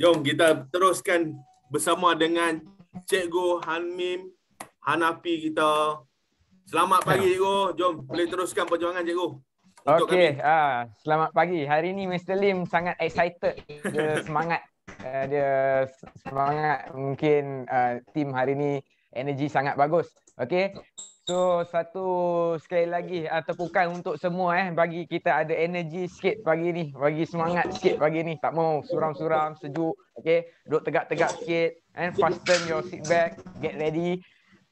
Jom kita teruskan bersama dengan Cikgu Hanmim Hanapi kita. Selamat pagi ya. Cikgu. Jom boleh teruskan perjuangan Cikgu. Okey, ah, selamat pagi. Hari ini Mr. Lim sangat excited. Dia semangat. Ah, dia semangat mungkin uh, ah, tim hari ini energi sangat bagus. Okey. So satu sekali lagi uh, ah, tepukan untuk semua eh bagi kita ada energi sikit pagi ni, bagi semangat sikit pagi ni. Tak mau suram-suram, sejuk, okey. Duduk tegak-tegak sikit and fasten your seat back, get ready.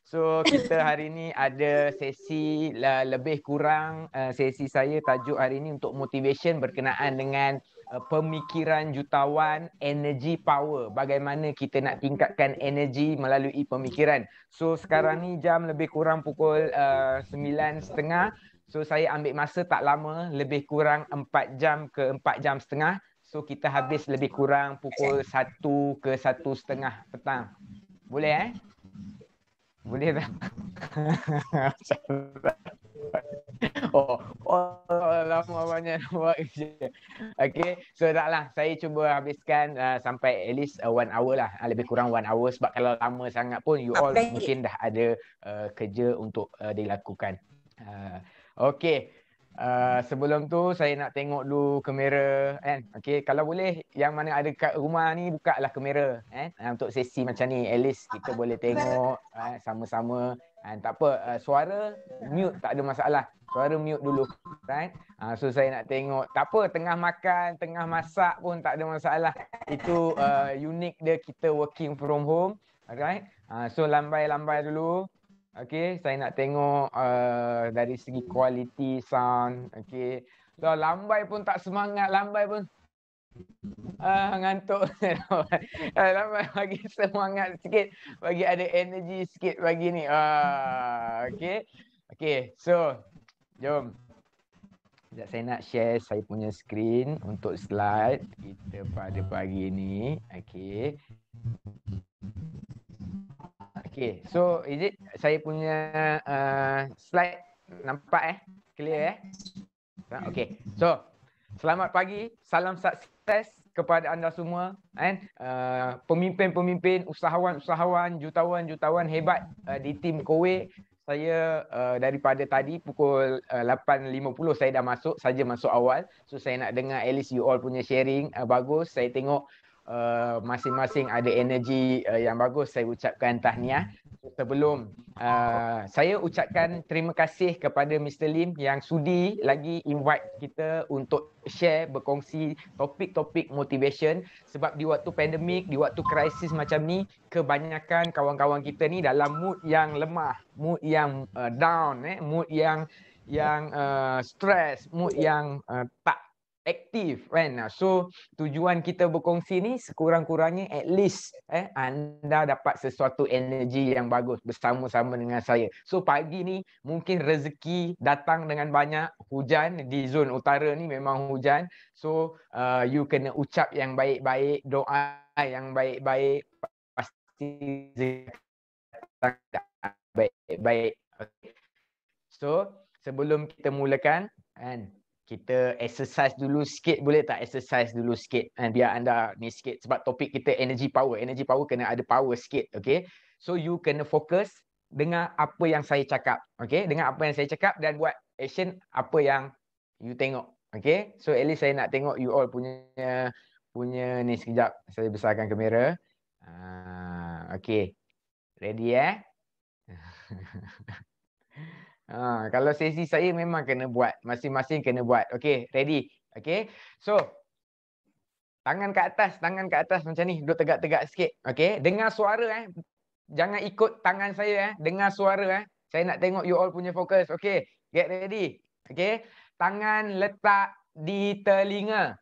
So kita hari ni ada sesi lah lebih kurang uh, sesi saya tajuk hari ni untuk motivation berkenaan dengan uh, pemikiran jutawan energy power bagaimana kita nak tingkatkan energy melalui pemikiran so sekarang ni jam lebih kurang pukul uh, 9.30 so saya ambil masa tak lama lebih kurang 4 jam ke 4 jam setengah so kita habis lebih kurang pukul 1 ke 1 setengah petang boleh eh boleh tak Oh, oh, lama buat kerja. Okay, so taklah saya cuba habiskan uh, sampai at least uh, one hour lah. Uh, lebih kurang one hour sebab kalau lama sangat pun you all okay. mungkin dah ada uh, kerja untuk uh, dilakukan. Uh, okay, uh, sebelum tu saya nak tengok dulu kamera. Eh? Kan? Okay, kalau boleh yang mana ada kat rumah ni buka lah kamera. Eh? Uh, untuk sesi macam ni at least kita boleh tengok uh, sama-sama. Uh, Ha, tak apa, uh, suara mute tak ada masalah. Suara mute dulu. Right? Ha, so saya nak tengok. Tak apa, tengah makan, tengah masak pun tak ada masalah. Itu uh, unik dia kita working from home. Alright? Ha, so lambai-lambai dulu. Okay, saya nak tengok uh, dari segi kualiti sound. Okay. So lambai pun tak semangat, lambai pun. Ah, ngantuk. Ah, Lama bagi semangat sikit, bagi ada energi sikit bagi ni. Ah, okay. Okay, so jom. Jadi saya nak share saya punya screen untuk slide kita pada pagi ni. Okay. Okay, so is it saya punya uh, slide nampak eh? Clear eh? Okay, so Selamat pagi, salam sukses kepada anda semua. Eh? Uh, pemimpin-pemimpin, usahawan-usahawan, jutawan-jutawan hebat uh, di tim Kowe. Saya uh, daripada tadi pukul uh, 8.50 saya dah masuk, saja masuk awal. So saya nak dengar at least you all punya sharing. Uh, bagus, saya tengok Eh, masing-masing ada energi uh, yang bagus saya ucapkan tahniah sebelum uh, saya ucapkan terima kasih kepada Mr Lim yang sudi lagi invite kita untuk share berkongsi topik-topik motivation sebab di waktu pandemik di waktu krisis macam ni kebanyakan kawan-kawan kita ni dalam mood yang lemah mood yang uh, down eh mood yang yang uh, stress mood yang uh, tak aktif kan so tujuan kita berkongsi ni sekurang-kurangnya at least eh anda dapat sesuatu energi yang bagus bersama-sama dengan saya so pagi ni mungkin rezeki datang dengan banyak hujan di zon utara ni memang hujan so uh, you kena ucap yang baik-baik doa yang baik-baik pasti rezeki baik-baik okay. so sebelum kita mulakan kan kita exercise dulu sikit boleh tak exercise dulu sikit eh, biar anda ni sikit sebab topik kita energy power energy power kena ada power sikit okay so you kena fokus dengar apa yang saya cakap okay dengar apa yang saya cakap dan buat action apa yang you tengok okay so at least saya nak tengok you all punya punya ni sekejap saya besarkan kamera uh, okay ready eh Ha, kalau sesi saya memang kena buat. Masing-masing kena buat. Okay, ready. Okay, so tangan ke atas, tangan ke atas macam ni. Duduk tegak-tegak sikit. Okay, dengar suara eh. Jangan ikut tangan saya eh. Dengar suara eh. Saya nak tengok you all punya fokus. Okay, get ready. Okay, tangan letak di telinga.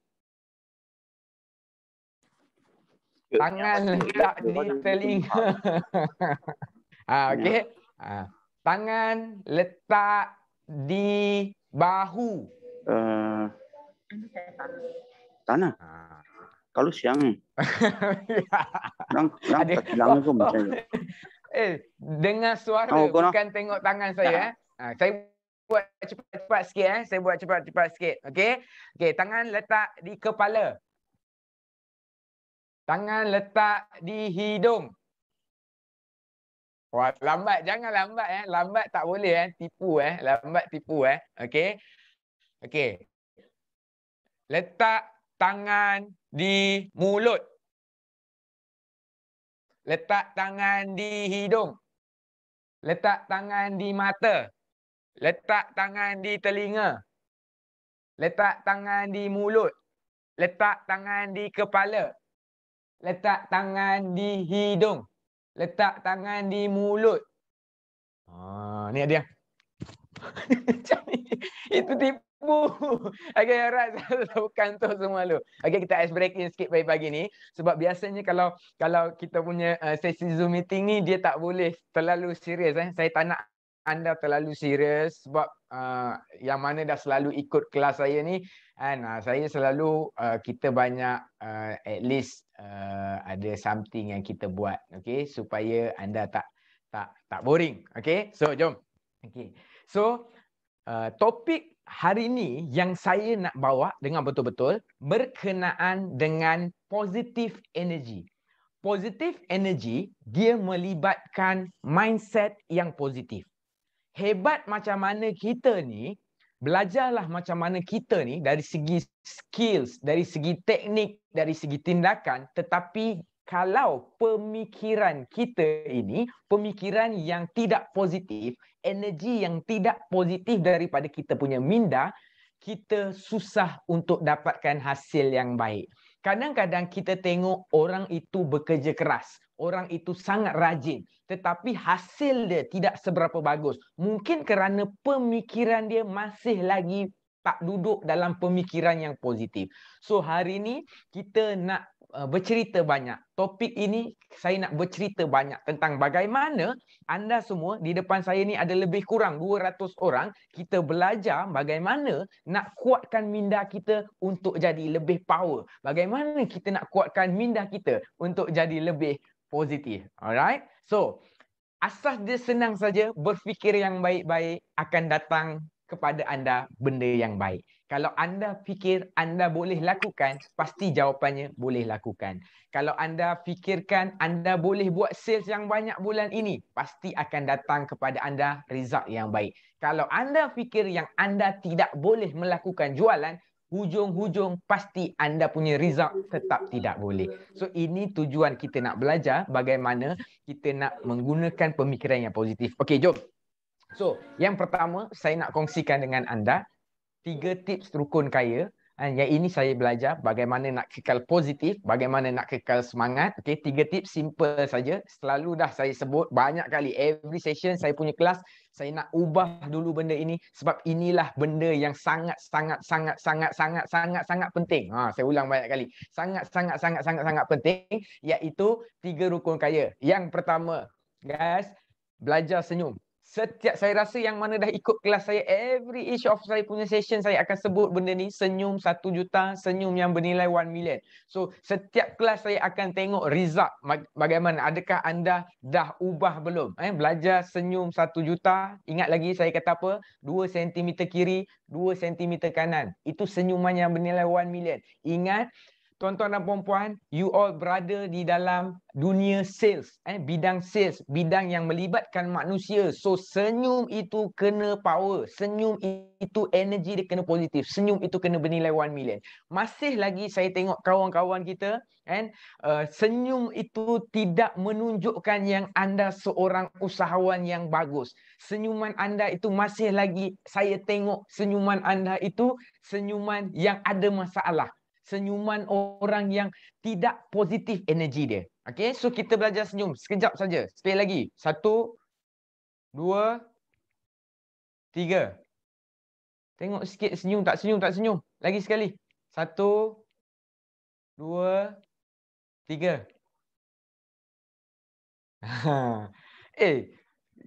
Tangan letak di telinga. ah, okay. Ah. Tangan letak di bahu. Uh, tanah. Ah. Kalau siang. Lang, lang, Adik, kaki langit pun macam ni. Eh, dengan suara oh, bukan kena. tengok tangan saya. Ha, saya buat cepat-cepat sikit. Eh. Saya buat cepat-cepat sikit. Okay? Okay, tangan letak di kepala. Tangan letak di hidung. Wah, lambat jangan lambat eh. Lambat tak boleh eh. Tipu eh. Lambat tipu eh. Okey. Okey. Letak tangan di mulut. Letak tangan di hidung. Letak tangan di mata. Letak tangan di telinga. Letak tangan di mulut. Letak tangan di kepala. Letak tangan di hidung. Letak tangan di mulut. Ah, ni dia. itu oh. tipu. Okay, Rat. Bukan tu semua lu. Okay, kita ice break in sikit pagi-pagi ni. Sebab biasanya kalau kalau kita punya eh, sesi Zoom meeting ni, dia tak boleh terlalu serius. Eh. Saya tak nak anda terlalu serius sebab uh, yang mana dah selalu ikut kelas saya ni kan uh, saya selalu uh, kita banyak uh, at least uh, ada something yang kita buat okey supaya anda tak tak tak boring okey so jom okey so uh, topik hari ini yang saya nak bawa dengan betul-betul berkenaan dengan positive energy positive energy dia melibatkan mindset yang positif hebat macam mana kita ni, belajarlah macam mana kita ni dari segi skills, dari segi teknik, dari segi tindakan tetapi kalau pemikiran kita ini pemikiran yang tidak positif, energi yang tidak positif daripada kita punya minda, kita susah untuk dapatkan hasil yang baik. Kadang-kadang kita tengok orang itu bekerja keras orang itu sangat rajin tetapi hasil dia tidak seberapa bagus mungkin kerana pemikiran dia masih lagi tak duduk dalam pemikiran yang positif. So hari ini kita nak uh, bercerita banyak. Topik ini saya nak bercerita banyak tentang bagaimana anda semua di depan saya ni ada lebih kurang 200 orang kita belajar bagaimana nak kuatkan minda kita untuk jadi lebih power. Bagaimana kita nak kuatkan minda kita untuk jadi lebih positif. Alright. So, asas dia senang saja berfikir yang baik-baik akan datang kepada anda benda yang baik. Kalau anda fikir anda boleh lakukan, pasti jawapannya boleh lakukan. Kalau anda fikirkan anda boleh buat sales yang banyak bulan ini, pasti akan datang kepada anda result yang baik. Kalau anda fikir yang anda tidak boleh melakukan jualan, hujung-hujung pasti anda punya result tetap tidak boleh. So ini tujuan kita nak belajar bagaimana kita nak menggunakan pemikiran yang positif. Okey, jom. So, yang pertama saya nak kongsikan dengan anda tiga tips rukun kaya dan yang ini saya belajar bagaimana nak kekal positif, bagaimana nak kekal semangat. Okey, tiga tips simple saja. Selalu dah saya sebut banyak kali every session saya punya kelas, saya nak ubah dulu benda ini sebab inilah benda yang sangat sangat sangat sangat sangat sangat sangat penting. Ha, saya ulang banyak kali. Sangat sangat sangat sangat sangat penting iaitu tiga rukun kaya. Yang pertama, guys, belajar senyum setiap saya rasa yang mana dah ikut kelas saya every each of saya punya session saya akan sebut benda ni senyum 1 juta senyum yang bernilai 1 million so setiap kelas saya akan tengok result bagaimana adakah anda dah ubah belum eh belajar senyum 1 juta ingat lagi saya kata apa 2 cm kiri 2 cm kanan itu senyuman yang bernilai 1 million ingat tuan-tuan dan puan-puan, you all berada di dalam dunia sales, eh, bidang sales, bidang yang melibatkan manusia. So senyum itu kena power, senyum itu energy dia kena positif, senyum itu kena bernilai 1 million. Masih lagi saya tengok kawan-kawan kita, eh, uh, senyum itu tidak menunjukkan yang anda seorang usahawan yang bagus. Senyuman anda itu masih lagi saya tengok senyuman anda itu senyuman yang ada masalah senyuman orang yang tidak positif energi dia. Okay, so kita belajar senyum. Sekejap saja. Stay lagi. Satu, dua, tiga. Tengok sikit senyum, tak senyum, tak senyum. Lagi sekali. Satu, dua, tiga. eh,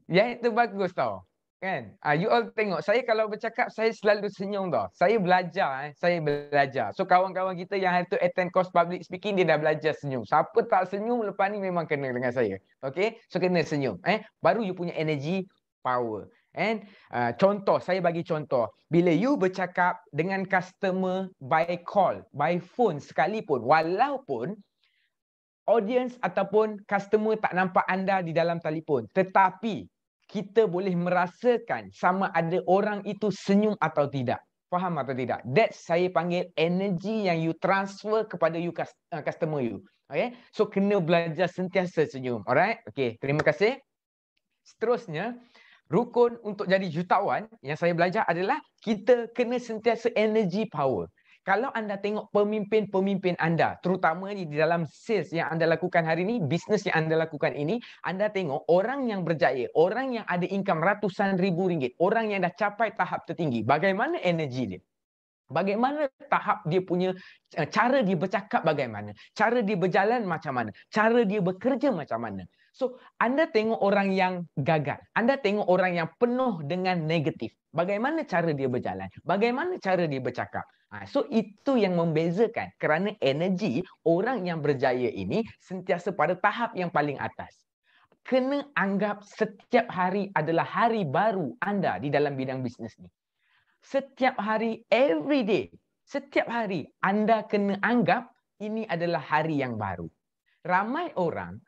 yang itu bagus tau. Kan? Uh, you all tengok. Saya kalau bercakap, saya selalu senyum tau. Saya belajar. Eh? Saya belajar. So, kawan-kawan kita yang have to attend course public speaking, dia dah belajar senyum. Siapa tak senyum, lepas ni memang kena dengan saya. Okay? So, kena senyum. Eh? Baru you punya energy, power. And uh, contoh, saya bagi contoh. Bila you bercakap dengan customer by call, by phone sekalipun, walaupun audience ataupun customer tak nampak anda di dalam telefon. Tetapi, kita boleh merasakan sama ada orang itu senyum atau tidak. Faham atau tidak? That saya panggil energy yang you transfer kepada you uh, customer you. Okay? So, kena belajar sentiasa senyum. Alright? Okay, terima kasih. Seterusnya, rukun untuk jadi jutawan yang saya belajar adalah kita kena sentiasa energy power kalau anda tengok pemimpin-pemimpin anda, terutama di dalam sales yang anda lakukan hari ini, bisnes yang anda lakukan ini, anda tengok orang yang berjaya, orang yang ada income ratusan ribu ringgit, orang yang dah capai tahap tertinggi, bagaimana energi dia? Bagaimana tahap dia punya eh, cara dia bercakap bagaimana? Cara dia berjalan macam mana? Cara dia bekerja macam mana? So, anda tengok orang yang gagal. Anda tengok orang yang penuh dengan negatif. Bagaimana cara dia berjalan? Bagaimana cara dia bercakap? Ha, so, itu yang membezakan. Kerana energi orang yang berjaya ini sentiasa pada tahap yang paling atas. Kena anggap setiap hari adalah hari baru anda di dalam bidang bisnes ni. Setiap hari, every day, setiap hari anda kena anggap ini adalah hari yang baru. Ramai orang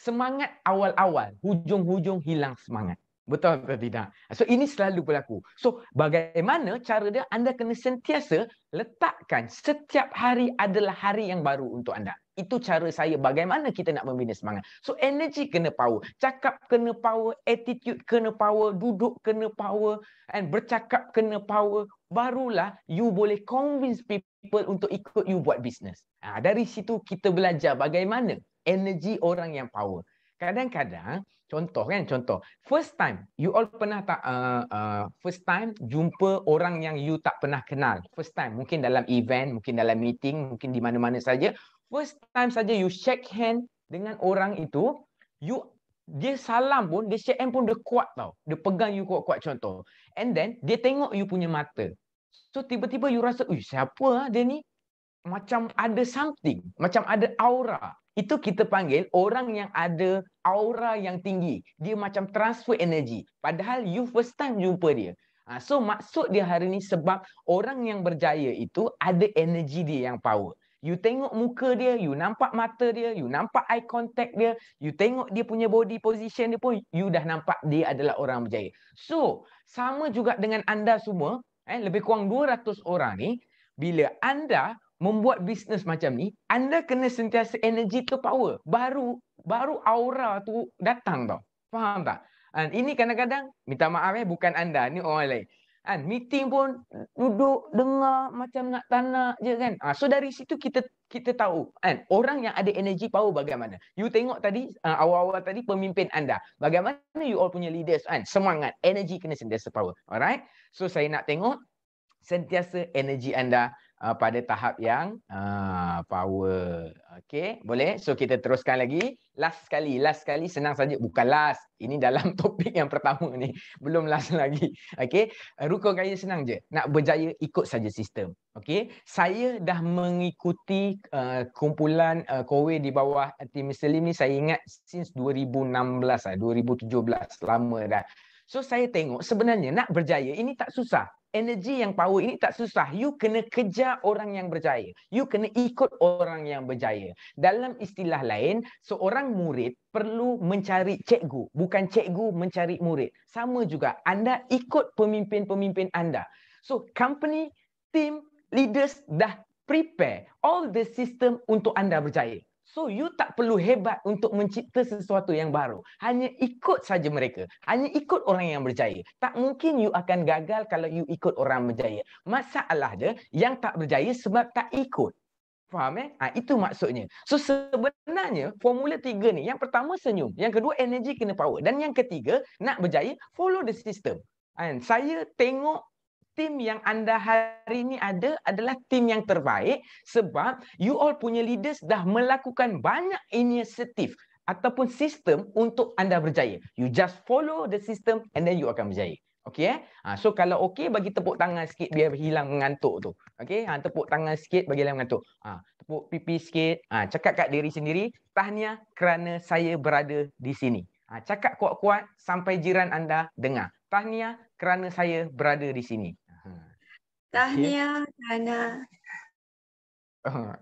semangat awal-awal, hujung-hujung hilang semangat. Betul atau tidak? So ini selalu berlaku. So bagaimana cara dia anda kena sentiasa letakkan setiap hari adalah hari yang baru untuk anda. Itu cara saya bagaimana kita nak membina semangat. So energy kena power, cakap kena power, attitude kena power, duduk kena power and bercakap kena power barulah you boleh convince people untuk ikut you buat business. Ha, dari situ kita belajar bagaimana energy orang yang power. Kadang-kadang, contoh kan, contoh. First time, you all pernah tak, uh, uh, first time jumpa orang yang you tak pernah kenal. First time, mungkin dalam event, mungkin dalam meeting, mungkin di mana-mana saja. First time saja you shake hand dengan orang itu, you dia salam pun, dia shake hand pun dia kuat tau. Dia pegang you kuat-kuat contoh. And then, dia tengok you punya mata. So, tiba-tiba you rasa, uish, siapa ah dia ni? Macam ada something. Macam ada aura itu kita panggil orang yang ada aura yang tinggi. Dia macam transfer energy. Padahal you first time jumpa dia. Ha, so maksud dia hari ni sebab orang yang berjaya itu ada energy dia yang power. You tengok muka dia, you nampak mata dia, you nampak eye contact dia, you tengok dia punya body position dia pun, you dah nampak dia adalah orang berjaya. So, sama juga dengan anda semua, eh, lebih kurang 200 orang ni, bila anda membuat bisnes macam ni, anda kena sentiasa energi to power. Baru baru aura tu datang tau. Faham tak? And ini kadang-kadang, minta maaf eh, bukan anda, ni orang lain. And meeting pun duduk, dengar macam nak tanak je kan. Ah, so dari situ kita kita tahu kan, orang yang ada energi power bagaimana. You tengok tadi, ah, awal-awal tadi pemimpin anda. Bagaimana you all punya leaders kan, semangat, energi kena sentiasa power. Alright? So saya nak tengok sentiasa energi anda uh, pada tahap yang uh, power. Okey, boleh? So kita teruskan lagi. Last sekali, last sekali senang saja. Bukan last. Ini dalam topik yang pertama ni. Belum last lagi. Okey, rukun kaya senang je. Nak berjaya ikut saja sistem. Okey, saya dah mengikuti uh, kumpulan uh, Kowe di bawah Tim selim ni saya ingat since 2016 lah, 2017 lama dah. So saya tengok sebenarnya nak berjaya ini tak susah. energi yang power ini tak susah. You kena kejar orang yang berjaya. You kena ikut orang yang berjaya. Dalam istilah lain, seorang murid perlu mencari cikgu. Bukan cikgu mencari murid. Sama juga anda ikut pemimpin-pemimpin anda. So company, team, leaders dah prepare all the system untuk anda berjaya. So you tak perlu hebat untuk mencipta sesuatu yang baru. Hanya ikut saja mereka. Hanya ikut orang yang berjaya. Tak mungkin you akan gagal kalau you ikut orang berjaya. Masalah dia yang tak berjaya sebab tak ikut. Faham eh? Ha, itu maksudnya. So sebenarnya formula tiga ni. Yang pertama senyum. Yang kedua energi kena power. Dan yang ketiga nak berjaya follow the system. And saya tengok tim yang anda hari ini ada adalah tim yang terbaik sebab you all punya leaders dah melakukan banyak inisiatif ataupun sistem untuk anda berjaya. You just follow the system and then you akan berjaya. Okay, eh? ha, so kalau okay, bagi tepuk tangan sikit biar hilang mengantuk tu. Okay, ha, tepuk tangan sikit bagi hilang mengantuk. Ha, tepuk pipi sikit, ha, cakap kat diri sendiri, tahniah kerana saya berada di sini. Ha, cakap kuat-kuat sampai jiran anda dengar. Tahniah kerana saya berada di sini. Tahniah Tana.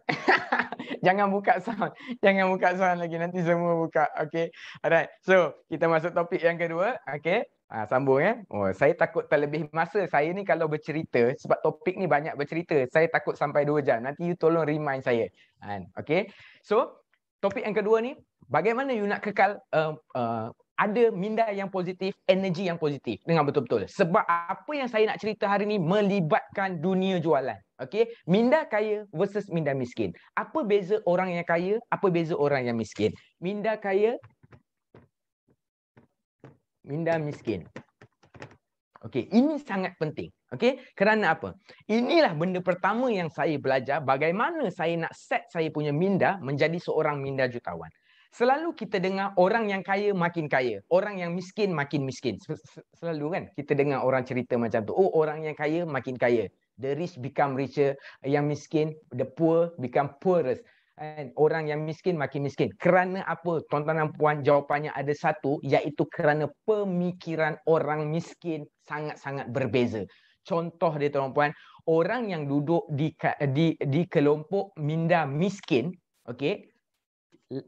Jangan buka sound. Jangan buka sound lagi nanti semua buka. Okey. Alright. So, kita masuk topik yang kedua. Okey. Ha, sambung ya. Oh, saya takut terlebih masa. Saya ni kalau bercerita sebab topik ni banyak bercerita, saya takut sampai 2 jam. Nanti you tolong remind saya. Kan. Okey. So, topik yang kedua ni bagaimana you nak kekal uh, uh, ada minda yang positif, energi yang positif dengan betul-betul. Sebab apa yang saya nak cerita hari ni melibatkan dunia jualan. Okay, minda kaya versus minda miskin. Apa beza orang yang kaya, apa beza orang yang miskin? Minda kaya minda miskin. Okay, ini sangat penting. Okay, kerana apa? Inilah benda pertama yang saya belajar bagaimana saya nak set saya punya minda menjadi seorang minda jutawan. Selalu kita dengar orang yang kaya makin kaya, orang yang miskin makin miskin. Selalu kan kita dengar orang cerita macam tu. Oh, orang yang kaya makin kaya. The rich become richer, yang miskin, the poor become poorest, And orang yang miskin makin miskin. Kerana apa? Tuan-tuan dan puan, jawapannya ada satu iaitu kerana pemikiran orang miskin sangat-sangat berbeza. Contoh dia tuan-tuan puan, orang yang duduk di di di kelompok minda miskin, okay?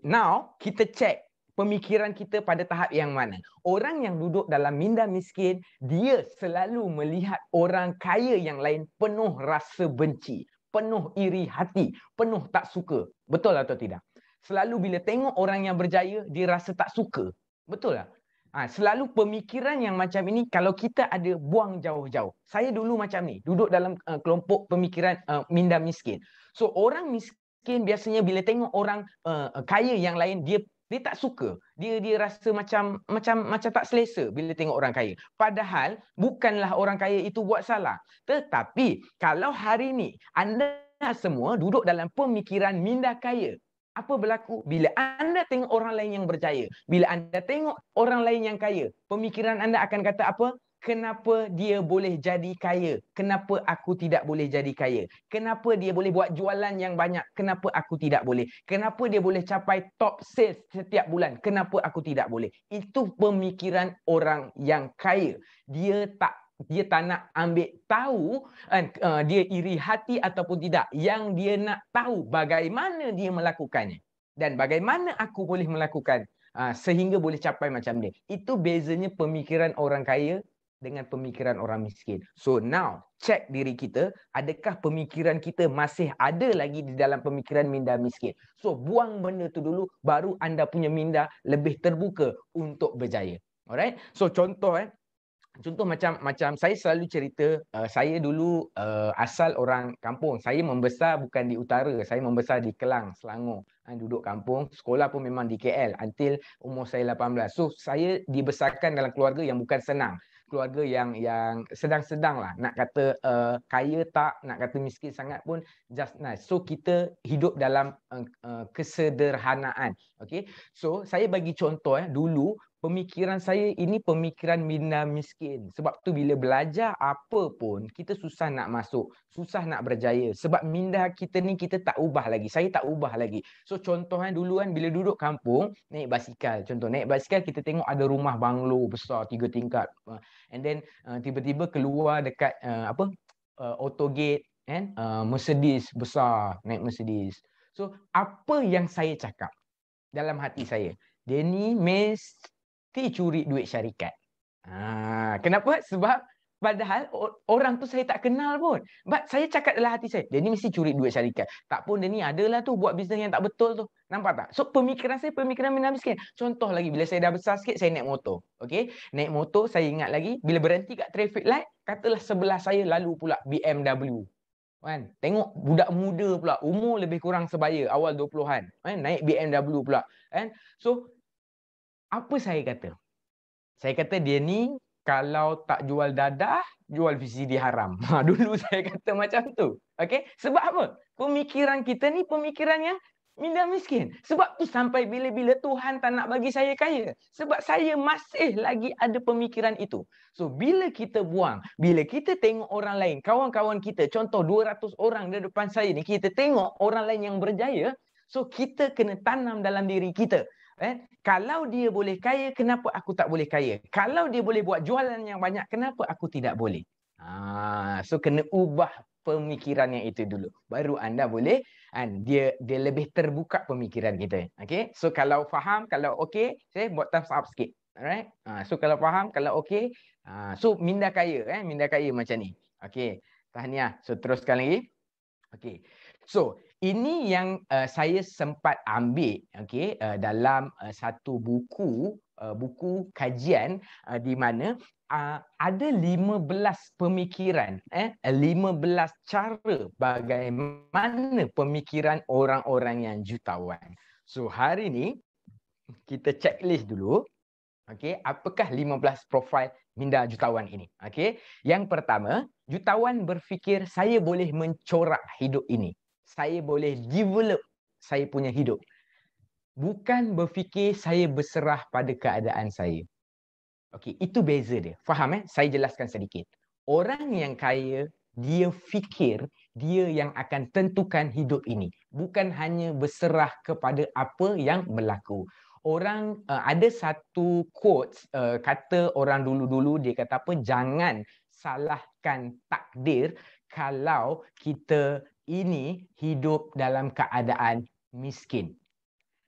now kita cek pemikiran kita pada tahap yang mana. Orang yang duduk dalam minda miskin, dia selalu melihat orang kaya yang lain penuh rasa benci, penuh iri hati, penuh tak suka. Betul atau tidak? Selalu bila tengok orang yang berjaya, dia rasa tak suka. Betul tak? Ha, selalu pemikiran yang macam ini kalau kita ada buang jauh-jauh. Saya dulu macam ni, duduk dalam uh, kelompok pemikiran uh, minda miskin. So orang miskin miskin biasanya bila tengok orang uh, kaya yang lain dia dia tak suka. Dia dia rasa macam macam macam tak selesa bila tengok orang kaya. Padahal bukanlah orang kaya itu buat salah. Tetapi kalau hari ini anda semua duduk dalam pemikiran minda kaya, apa berlaku bila anda tengok orang lain yang berjaya? Bila anda tengok orang lain yang kaya, pemikiran anda akan kata apa? kenapa dia boleh jadi kaya? Kenapa aku tidak boleh jadi kaya? Kenapa dia boleh buat jualan yang banyak? Kenapa aku tidak boleh? Kenapa dia boleh capai top sales setiap bulan? Kenapa aku tidak boleh? Itu pemikiran orang yang kaya. Dia tak dia tak nak ambil tahu kan uh, dia iri hati ataupun tidak. Yang dia nak tahu bagaimana dia melakukannya dan bagaimana aku boleh melakukan ah, sehingga boleh capai macam dia. Itu bezanya pemikiran orang kaya dengan pemikiran orang miskin. So now, check diri kita, adakah pemikiran kita masih ada lagi di dalam pemikiran minda miskin. So buang benda tu dulu, baru anda punya minda lebih terbuka untuk berjaya. Alright? So contoh eh, Contoh macam macam saya selalu cerita uh, saya dulu uh, asal orang kampung. Saya membesar bukan di utara, saya membesar di Kelang, Selangor. Ha, duduk kampung, sekolah pun memang di KL until umur saya 18. So saya dibesarkan dalam keluarga yang bukan senang keluarga yang yang sedang-sedang lah nak kata uh, kaya tak nak kata miskin sangat pun just nice so kita hidup dalam uh, uh, kesederhanaan okay so saya bagi contoh eh, dulu pemikiran saya ini pemikiran minda miskin. Sebab tu bila belajar apa pun, kita susah nak masuk. Susah nak berjaya. Sebab minda kita ni kita tak ubah lagi. Saya tak ubah lagi. So contoh kan, dulu kan bila duduk kampung, naik basikal. Contoh naik basikal, kita tengok ada rumah banglo besar, tiga tingkat. And then uh, tiba-tiba keluar dekat uh, apa uh, auto gate. Kan? Uh, Mercedes besar, naik Mercedes. So apa yang saya cakap dalam hati saya? Denny, Miss, Ti curi duit syarikat. Ha, kenapa? Sebab padahal orang tu saya tak kenal pun. But saya cakap dalam hati saya, dia ni mesti curi duit syarikat. Tak pun dia ni adalah tu buat bisnes yang tak betul tu. Nampak tak? So pemikiran saya pemikiran minah miskin. Contoh lagi bila saya dah besar sikit saya naik motor. Okey, naik motor saya ingat lagi bila berhenti kat traffic light, katalah sebelah saya lalu pula BMW. Kan? Tengok budak muda pula, umur lebih kurang sebaya, awal 20-an. Kan? Naik BMW pula. Kan? So, apa saya kata? Saya kata dia ni kalau tak jual dadah, jual VCD haram. Ha, dulu saya kata macam tu. Okay? Sebab apa? Pemikiran kita ni pemikiran yang minda miskin. Sebab tu sampai bila-bila Tuhan tak nak bagi saya kaya. Sebab saya masih lagi ada pemikiran itu. So bila kita buang, bila kita tengok orang lain, kawan-kawan kita, contoh 200 orang di depan saya ni, kita tengok orang lain yang berjaya, so kita kena tanam dalam diri kita. Eh? Kalau dia boleh kaya, kenapa aku tak boleh kaya? Kalau dia boleh buat jualan yang banyak, kenapa aku tidak boleh? Ha, so kena ubah pemikiran yang itu dulu. Baru anda boleh kan, dia dia lebih terbuka pemikiran kita. Okay? So kalau faham, kalau okey, saya buat thumbs up sikit. Alright? Ha, so kalau faham, kalau okey, ha, so minda kaya eh, minda kaya macam ni. Okey. Tahniah. So teruskan lagi. Okey. So ini yang uh, saya sempat ambil okay, uh, eh, dalam uh, satu buku, uh, buku kajian uh, di mana uh, ada 15 pemikiran, eh, 15 cara bagaimana pemikiran orang-orang yang jutawan. So hari ini kita checklist dulu. Okey, apakah 15 profil minda jutawan ini? Okey. Yang pertama, jutawan berfikir saya boleh mencorak hidup ini saya boleh develop saya punya hidup. Bukan berfikir saya berserah pada keadaan saya. Okey, itu beza dia. Faham eh? Saya jelaskan sedikit. Orang yang kaya, dia fikir dia yang akan tentukan hidup ini. Bukan hanya berserah kepada apa yang berlaku. Orang uh, ada satu quotes uh, kata orang dulu-dulu dia kata apa jangan salahkan takdir kalau kita ini hidup dalam keadaan miskin.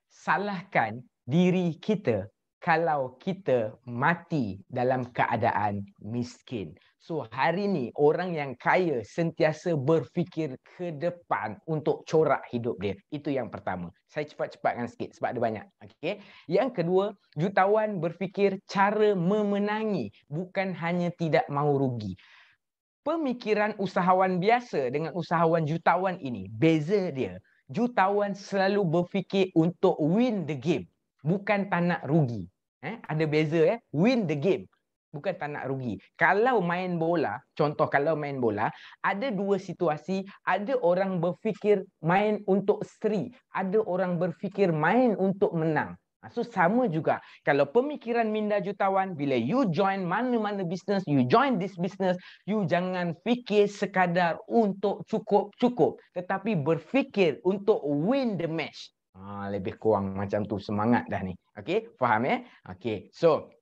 Salahkan diri kita kalau kita mati dalam keadaan miskin. So hari ni orang yang kaya sentiasa berfikir ke depan untuk corak hidup dia. Itu yang pertama. Saya cepat-cepatkan sikit sebab ada banyak. Okay. Yang kedua, jutawan berfikir cara memenangi bukan hanya tidak mahu rugi pemikiran usahawan biasa dengan usahawan jutawan ini beza dia jutawan selalu berfikir untuk win the game bukan tak nak rugi eh ada beza eh win the game bukan tak nak rugi kalau main bola contoh kalau main bola ada dua situasi ada orang berfikir main untuk seri ada orang berfikir main untuk menang Ha, so sama juga kalau pemikiran minda jutawan bila you join mana-mana business, you join this business, you jangan fikir sekadar untuk cukup-cukup tetapi berfikir untuk win the match. Ha, lebih kurang macam tu semangat dah ni. Okay, faham ya? Eh? Okay, so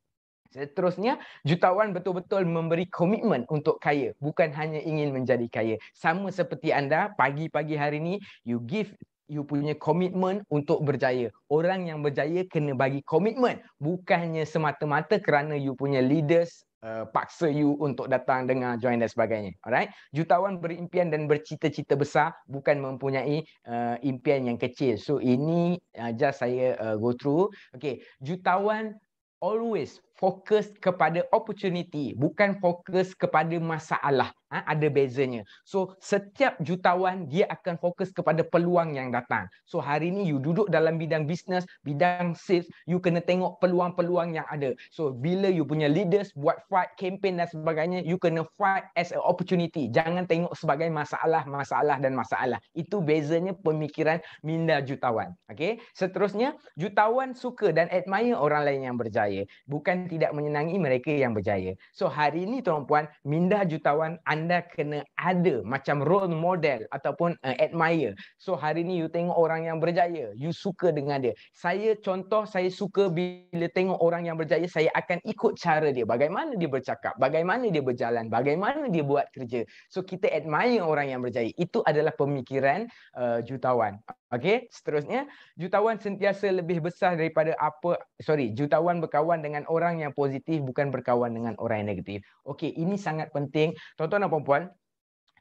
Seterusnya, jutawan betul-betul memberi komitmen untuk kaya. Bukan hanya ingin menjadi kaya. Sama seperti anda, pagi-pagi hari ini, you give you punya komitmen untuk berjaya. Orang yang berjaya kena bagi komitmen. Bukannya semata-mata kerana you punya leaders uh, paksa you untuk datang dengan join dan sebagainya. Alright? Jutawan berimpian dan bercita-cita besar bukan mempunyai uh, impian yang kecil. So ini uh, just saya uh, go through. Okay. Jutawan always fokus kepada opportunity bukan fokus kepada masalah ha, ada bezanya so setiap jutawan dia akan fokus kepada peluang yang datang so hari ni you duduk dalam bidang bisnes bidang sales you kena tengok peluang-peluang yang ada so bila you punya leaders buat fight campaign dan sebagainya you kena fight as an opportunity jangan tengok sebagai masalah masalah dan masalah itu bezanya pemikiran minda jutawan okey seterusnya jutawan suka dan admire orang lain yang berjaya bukan tidak menyenangi mereka yang berjaya. So hari ini tuan puan, minda jutawan anda kena ada macam role model ataupun uh, admire. So hari ini you tengok orang yang berjaya, you suka dengan dia. Saya contoh saya suka bila tengok orang yang berjaya, saya akan ikut cara dia. Bagaimana dia bercakap, bagaimana dia berjalan, bagaimana dia buat kerja. So kita admire orang yang berjaya. Itu adalah pemikiran uh, jutawan. Okey, seterusnya, jutawan sentiasa lebih besar daripada apa sorry, jutawan berkawan dengan orang orang yang positif bukan berkawan dengan orang yang negatif. Okey, ini sangat penting. Tuan-tuan dan puan-puan,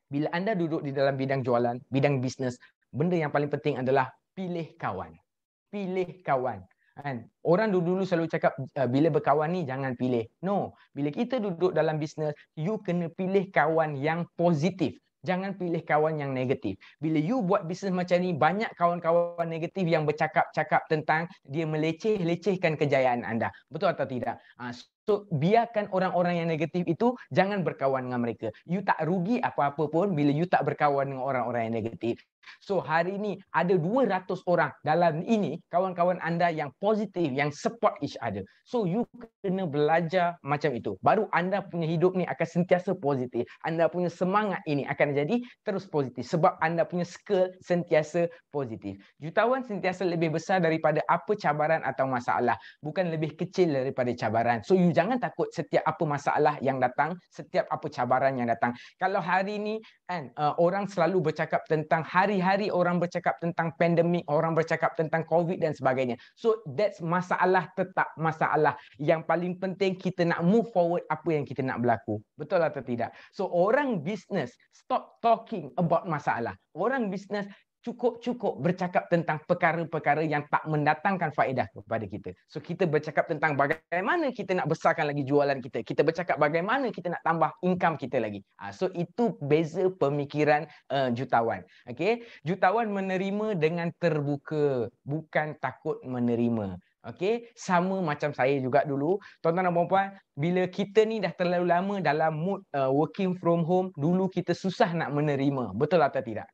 bila anda duduk di dalam bidang jualan, bidang bisnes, benda yang paling penting adalah pilih kawan. Pilih kawan. Kan? Orang dulu-dulu selalu cakap eh, bila berkawan ni jangan pilih. No, bila kita duduk dalam bisnes, you kena pilih kawan yang positif. Jangan pilih kawan yang negatif. Bila you buat bisnes macam ni, banyak kawan-kawan negatif yang bercakap-cakap tentang dia meleceh-lecehkan kejayaan anda. Betul atau tidak? Ah, So biarkan orang-orang yang negatif itu jangan berkawan dengan mereka. You tak rugi apa-apa pun bila you tak berkawan dengan orang-orang yang negatif. So hari ini ada 200 orang dalam ini kawan-kawan anda yang positif yang support each other. So you kena belajar macam itu. Baru anda punya hidup ni akan sentiasa positif. Anda punya semangat ini akan jadi terus positif sebab anda punya skill sentiasa positif. Jutawan sentiasa lebih besar daripada apa cabaran atau masalah, bukan lebih kecil daripada cabaran. So you jangan takut setiap apa masalah yang datang, setiap apa cabaran yang datang. Kalau hari ni, kan uh, orang selalu bercakap tentang hari-hari orang bercakap tentang pandemik, orang bercakap tentang COVID dan sebagainya. So that's masalah tetap masalah. Yang paling penting kita nak move forward apa yang kita nak berlaku. Betul atau tidak? So orang business stop talking about masalah. Orang business cukup-cukup bercakap tentang perkara-perkara yang tak mendatangkan faedah kepada kita. So kita bercakap tentang bagaimana kita nak besarkan lagi jualan kita. Kita bercakap bagaimana kita nak tambah income kita lagi. Ha, so itu beza pemikiran uh, jutawan. Okay? Jutawan menerima dengan terbuka. Bukan takut menerima. Okay? Sama macam saya juga dulu. Tuan-tuan dan puan-puan, bila kita ni dah terlalu lama dalam mood uh, working from home, dulu kita susah nak menerima. Betul atau tidak?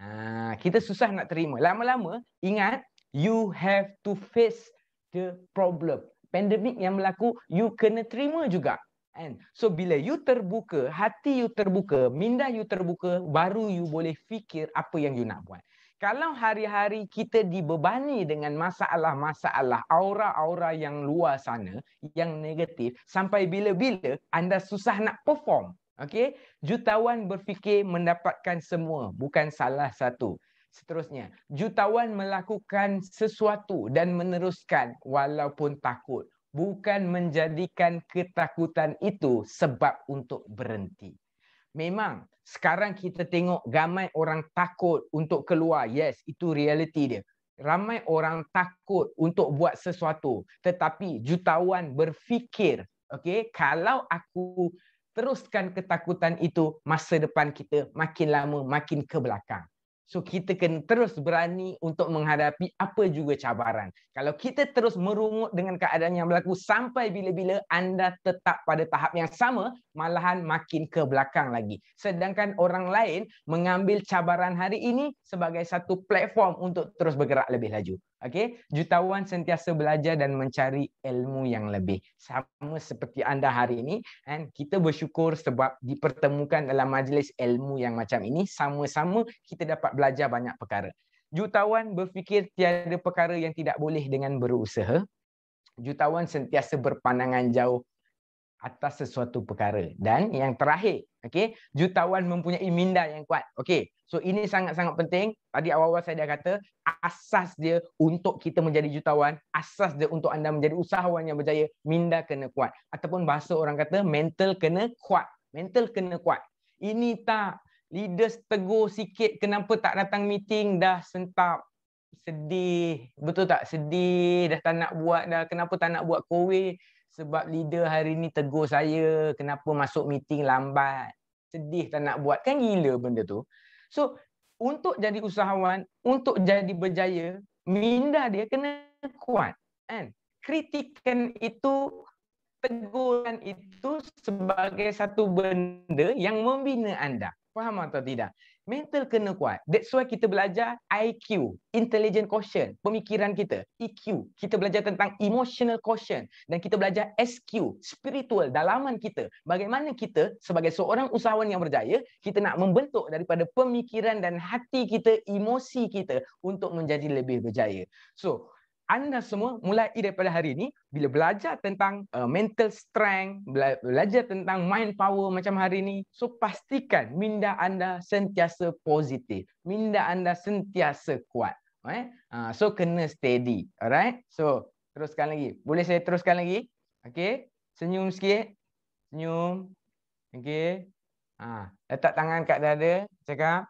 Ha, kita susah nak terima. Lama-lama, ingat, you have to face the problem. Pandemik yang berlaku, you kena terima juga. And so bila you terbuka, hati you terbuka, minda you terbuka, baru you boleh fikir apa yang you nak buat. Kalau hari-hari kita dibebani dengan masalah-masalah, aura-aura yang luar sana, yang negatif, sampai bila-bila anda susah nak perform. Okey, jutawan berfikir mendapatkan semua, bukan salah satu. Seterusnya, jutawan melakukan sesuatu dan meneruskan walaupun takut, bukan menjadikan ketakutan itu sebab untuk berhenti. Memang sekarang kita tengok ramai orang takut untuk keluar. Yes, itu realiti dia. Ramai orang takut untuk buat sesuatu, tetapi jutawan berfikir, okey, kalau aku teruskan ketakutan itu masa depan kita makin lama makin ke belakang. So kita kena terus berani untuk menghadapi apa juga cabaran. Kalau kita terus merungut dengan keadaan yang berlaku sampai bila-bila anda tetap pada tahap yang sama, malahan makin ke belakang lagi. Sedangkan orang lain mengambil cabaran hari ini sebagai satu platform untuk terus bergerak lebih laju. Okey, jutawan sentiasa belajar dan mencari ilmu yang lebih. Sama seperti anda hari ini, kan? Kita bersyukur sebab dipertemukan dalam majlis ilmu yang macam ini, sama-sama kita dapat belajar banyak perkara. Jutawan berfikir tiada perkara yang tidak boleh dengan berusaha. Jutawan sentiasa berpandangan jauh atas sesuatu perkara dan yang terakhir okey jutawan mempunyai minda yang kuat okey so ini sangat-sangat penting tadi awal-awal saya dah kata asas dia untuk kita menjadi jutawan asas dia untuk anda menjadi usahawan yang berjaya minda kena kuat ataupun bahasa orang kata mental kena kuat mental kena kuat ini tak leaders tegur sikit kenapa tak datang meeting dah sentap sedih betul tak sedih dah tak nak buat dah kenapa tak nak buat kowe sebab leader hari ni tegur saya kenapa masuk meeting lambat sedih tak nak buat kan gila benda tu so untuk jadi usahawan untuk jadi berjaya minda dia kena kuat kan kritikan itu teguran itu sebagai satu benda yang membina anda faham atau tidak mental kena kuat. That's why kita belajar IQ, intelligent quotient, pemikiran kita, EQ. Kita belajar tentang emotional quotient dan kita belajar SQ, spiritual dalaman kita. Bagaimana kita sebagai seorang usahawan yang berjaya, kita nak membentuk daripada pemikiran dan hati kita, emosi kita untuk menjadi lebih berjaya. So, anda semua mulai daripada hari ini bila belajar tentang uh, mental strength, bela- belajar tentang mind power macam hari ini, so pastikan minda anda sentiasa positif, minda anda sentiasa kuat. Right? Uh, so kena steady. Alright? So teruskan lagi. Boleh saya teruskan lagi? Okay? Senyum sikit. Senyum. Okay? Uh, ah, letak tangan kat dada. Cakap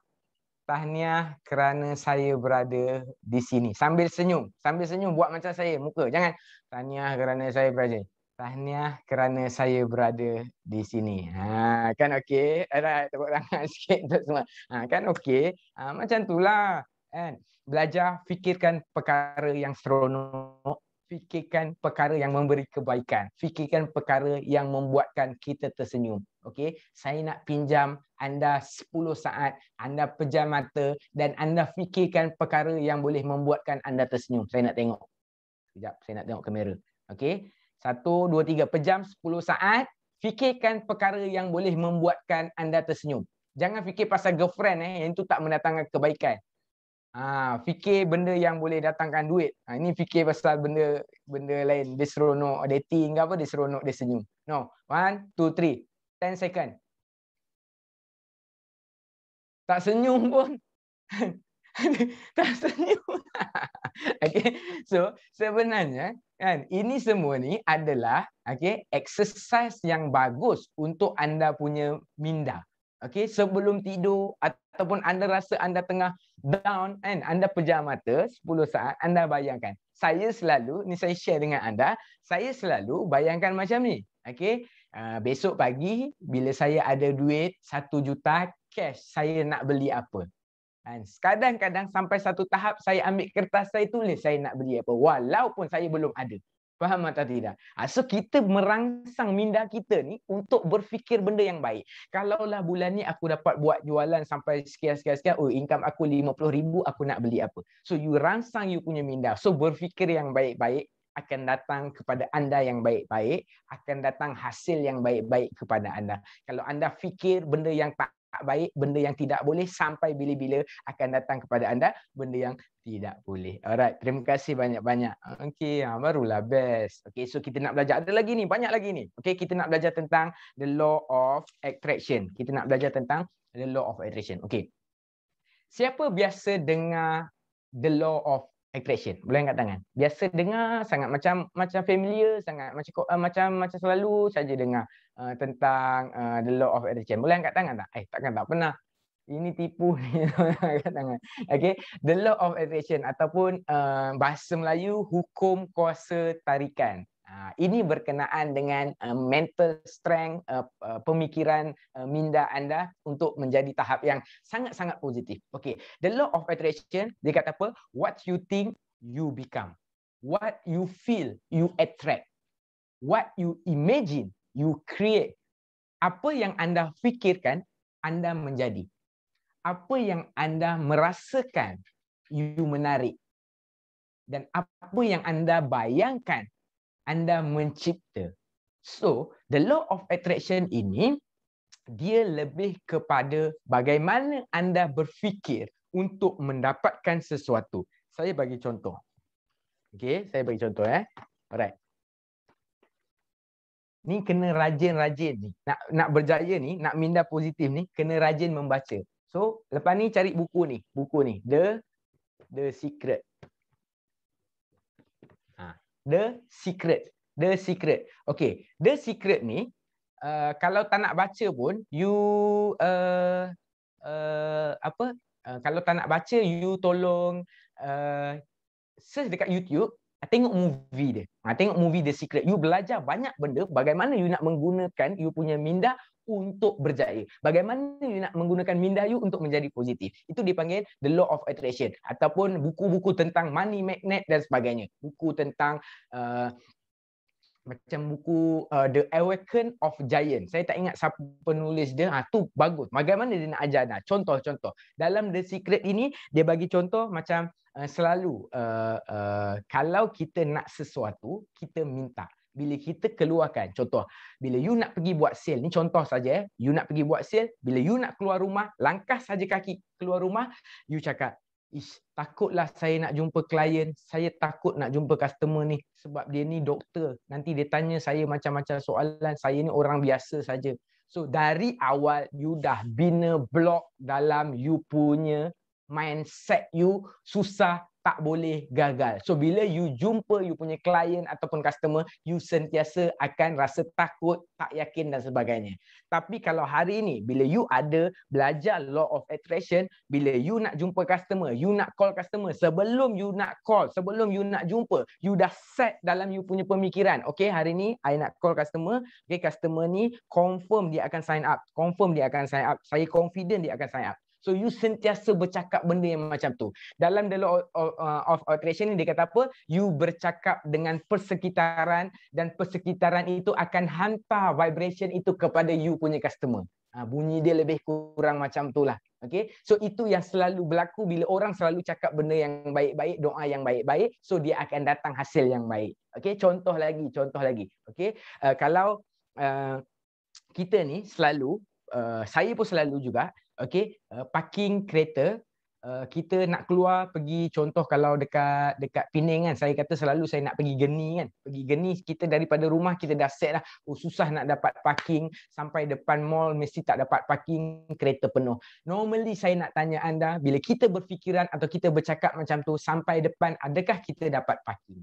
tahniah kerana saya berada di sini. Sambil senyum. Sambil senyum buat macam saya muka. Jangan tahniah kerana saya berada. Tahniah kerana saya berada di sini. Ha, kan okey? Alright, tepuk tangan sikit untuk semua. Ha, kan okey? Ha, macam itulah. Kan? Belajar fikirkan perkara yang seronok fikirkan perkara yang memberi kebaikan. Fikirkan perkara yang membuatkan kita tersenyum. Okey, saya nak pinjam anda 10 saat, anda pejam mata dan anda fikirkan perkara yang boleh membuatkan anda tersenyum. Saya nak tengok. Sekejap, saya nak tengok kamera. Okey, satu, dua, tiga, pejam sepuluh saat. Fikirkan perkara yang boleh membuatkan anda tersenyum. Jangan fikir pasal girlfriend eh, yang itu tak mendatangkan kebaikan. Ha, fikir benda yang boleh datangkan duit. Ha, ini fikir pasal benda benda lain. Dia seronok dating ke apa, dia seronok dia senyum. No. One, two, three. Ten second. Tak senyum pun. tak senyum. okay. So, sebenarnya kan, ini semua ni adalah okay, exercise yang bagus untuk anda punya minda. Okey, sebelum tidur ataupun anda rasa anda tengah down kan, anda pejam mata 10 saat, anda bayangkan. Saya selalu, ni saya share dengan anda, saya selalu bayangkan macam ni. Okey, uh, besok pagi bila saya ada duit 1 juta cash, saya nak beli apa? kadang-kadang sampai satu tahap saya ambil kertas saya tulis saya nak beli apa walaupun saya belum ada. Faham atau tidak? Ah, so kita merangsang minda kita ni untuk berfikir benda yang baik. Kalaulah bulan ni aku dapat buat jualan sampai sekian-sekian-sekian, oh income aku RM50,000, aku nak beli apa. So you rangsang you punya minda. So berfikir yang baik-baik akan datang kepada anda yang baik-baik, akan datang hasil yang baik-baik kepada anda. Kalau anda fikir benda yang tak baik, benda yang tidak boleh sampai bila-bila akan datang kepada anda benda yang tidak boleh. Alright, terima kasih banyak-banyak. Okay, ha, barulah best. Okay, so kita nak belajar ada lagi ni, banyak lagi ni. Okay, kita nak belajar tentang the law of attraction. Kita nak belajar tentang the law of attraction. Okay. Siapa biasa dengar the law of attraction boleh angkat tangan biasa dengar sangat macam macam familiar sangat macam uh, macam macam selalu saja dengar uh, tentang uh, the law of attraction boleh angkat tangan tak eh takkan tak pernah ini tipu ni angkat tangan okey the law of attraction ataupun uh, bahasa Melayu hukum kuasa tarikan Ha, ini berkenaan dengan uh, mental strength uh, uh, pemikiran minda anda untuk menjadi tahap yang sangat-sangat positif. Okey, the law of attraction dia kata apa? What you think you become. What you feel you attract. What you imagine you create. Apa yang anda fikirkan anda menjadi. Apa yang anda merasakan you menarik. Dan apa yang anda bayangkan anda mencipta. So, the law of attraction ini dia lebih kepada bagaimana anda berfikir untuk mendapatkan sesuatu. Saya bagi contoh. okay? saya bagi contoh eh. Alright. Ni kena rajin-rajin ni. Nak nak berjaya ni, nak minda positif ni kena rajin membaca. So, lepas ni cari buku ni, buku ni, The The Secret. The Secret. The Secret. Okay. The Secret ni, uh, kalau tak nak baca pun, you... Uh, uh, apa? Uh, kalau tak nak baca, you tolong uh, search dekat YouTube, uh, tengok movie dia. Ha, tengok movie The Secret. You belajar banyak benda bagaimana you nak menggunakan you punya minda untuk berjaya. Bagaimana you nak menggunakan minda you untuk menjadi positif? Itu dipanggil the law of attraction ataupun buku-buku tentang money magnet dan sebagainya. Buku tentang uh, macam buku uh, The Awaken of Giant. Saya tak ingat siapa penulis dia. Ha, tu bagus. Bagaimana dia nak ajar nak? Contoh-contoh. Dalam The Secret ini, dia bagi contoh macam uh, selalu. Uh, uh, kalau kita nak sesuatu, kita minta bila kita keluarkan contoh bila you nak pergi buat sale ni contoh saja eh you nak pergi buat sale bila you nak keluar rumah langkah saja kaki keluar rumah you cakap ish takutlah saya nak jumpa klien saya takut nak jumpa customer ni sebab dia ni doktor nanti dia tanya saya macam-macam soalan saya ni orang biasa saja so dari awal you dah bina blok dalam you punya mindset you susah tak boleh gagal. So bila you jumpa you punya client ataupun customer, you sentiasa akan rasa takut, tak yakin dan sebagainya. Tapi kalau hari ini bila you ada belajar law of attraction, bila you nak jumpa customer, you nak call customer, sebelum you nak call, sebelum you nak jumpa, you dah set dalam you punya pemikiran. Okay, hari ini I nak call customer, okay, customer ni confirm dia akan sign up, confirm dia akan sign up, saya confident dia akan sign up. So you sentiasa bercakap benda yang macam tu. Dalam the law of, uh, of attraction ni dia kata apa? You bercakap dengan persekitaran dan persekitaran itu akan hantar vibration itu kepada you punya customer. Ha, bunyi dia lebih kurang macam tu lah. Okay? So itu yang selalu berlaku bila orang selalu cakap benda yang baik-baik, doa yang baik-baik. So dia akan datang hasil yang baik. Okay? Contoh lagi, contoh lagi. Okay? Uh, kalau uh, kita ni selalu, uh, saya pun selalu juga, okey uh, parking kereta uh, kita nak keluar pergi contoh kalau dekat dekat Pinang kan saya kata selalu saya nak pergi Geni kan pergi Geni kita daripada rumah kita dah set lah oh, susah nak dapat parking sampai depan mall mesti tak dapat parking kereta penuh normally saya nak tanya anda bila kita berfikiran atau kita bercakap macam tu sampai depan adakah kita dapat parking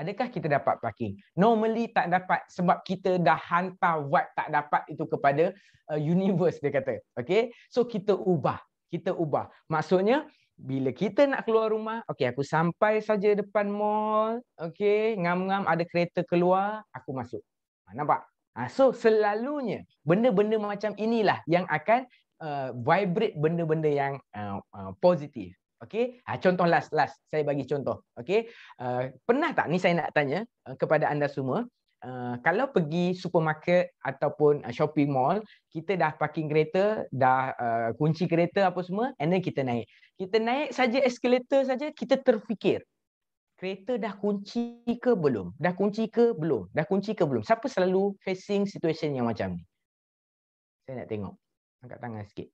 adakah kita dapat parking? Normally tak dapat sebab kita dah hantar what tak dapat itu kepada uh, universe dia kata. Okay, so kita ubah. Kita ubah. Maksudnya, bila kita nak keluar rumah, okay, aku sampai saja depan mall, okay, ngam-ngam ada kereta keluar, aku masuk. Ha, nampak? Ha, so selalunya benda-benda macam inilah yang akan uh, vibrate benda-benda yang uh, uh, positif. Okey, ha, contoh last last saya bagi contoh. Okey, uh, pernah tak ni saya nak tanya uh, kepada anda semua, uh, kalau pergi supermarket ataupun uh, shopping mall, kita dah parking kereta, dah uh, kunci kereta apa semua, and then kita naik. Kita naik saja eskalator saja kita terfikir. Kereta dah kunci ke belum? Dah kunci ke belum? Dah kunci ke belum? Siapa selalu facing situation yang macam ni? Saya nak tengok. Angkat tangan sikit.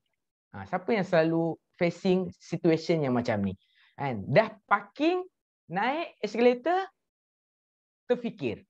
Ha, siapa yang selalu facing situation yang macam ni. and Dah parking, naik escalator, terfikir.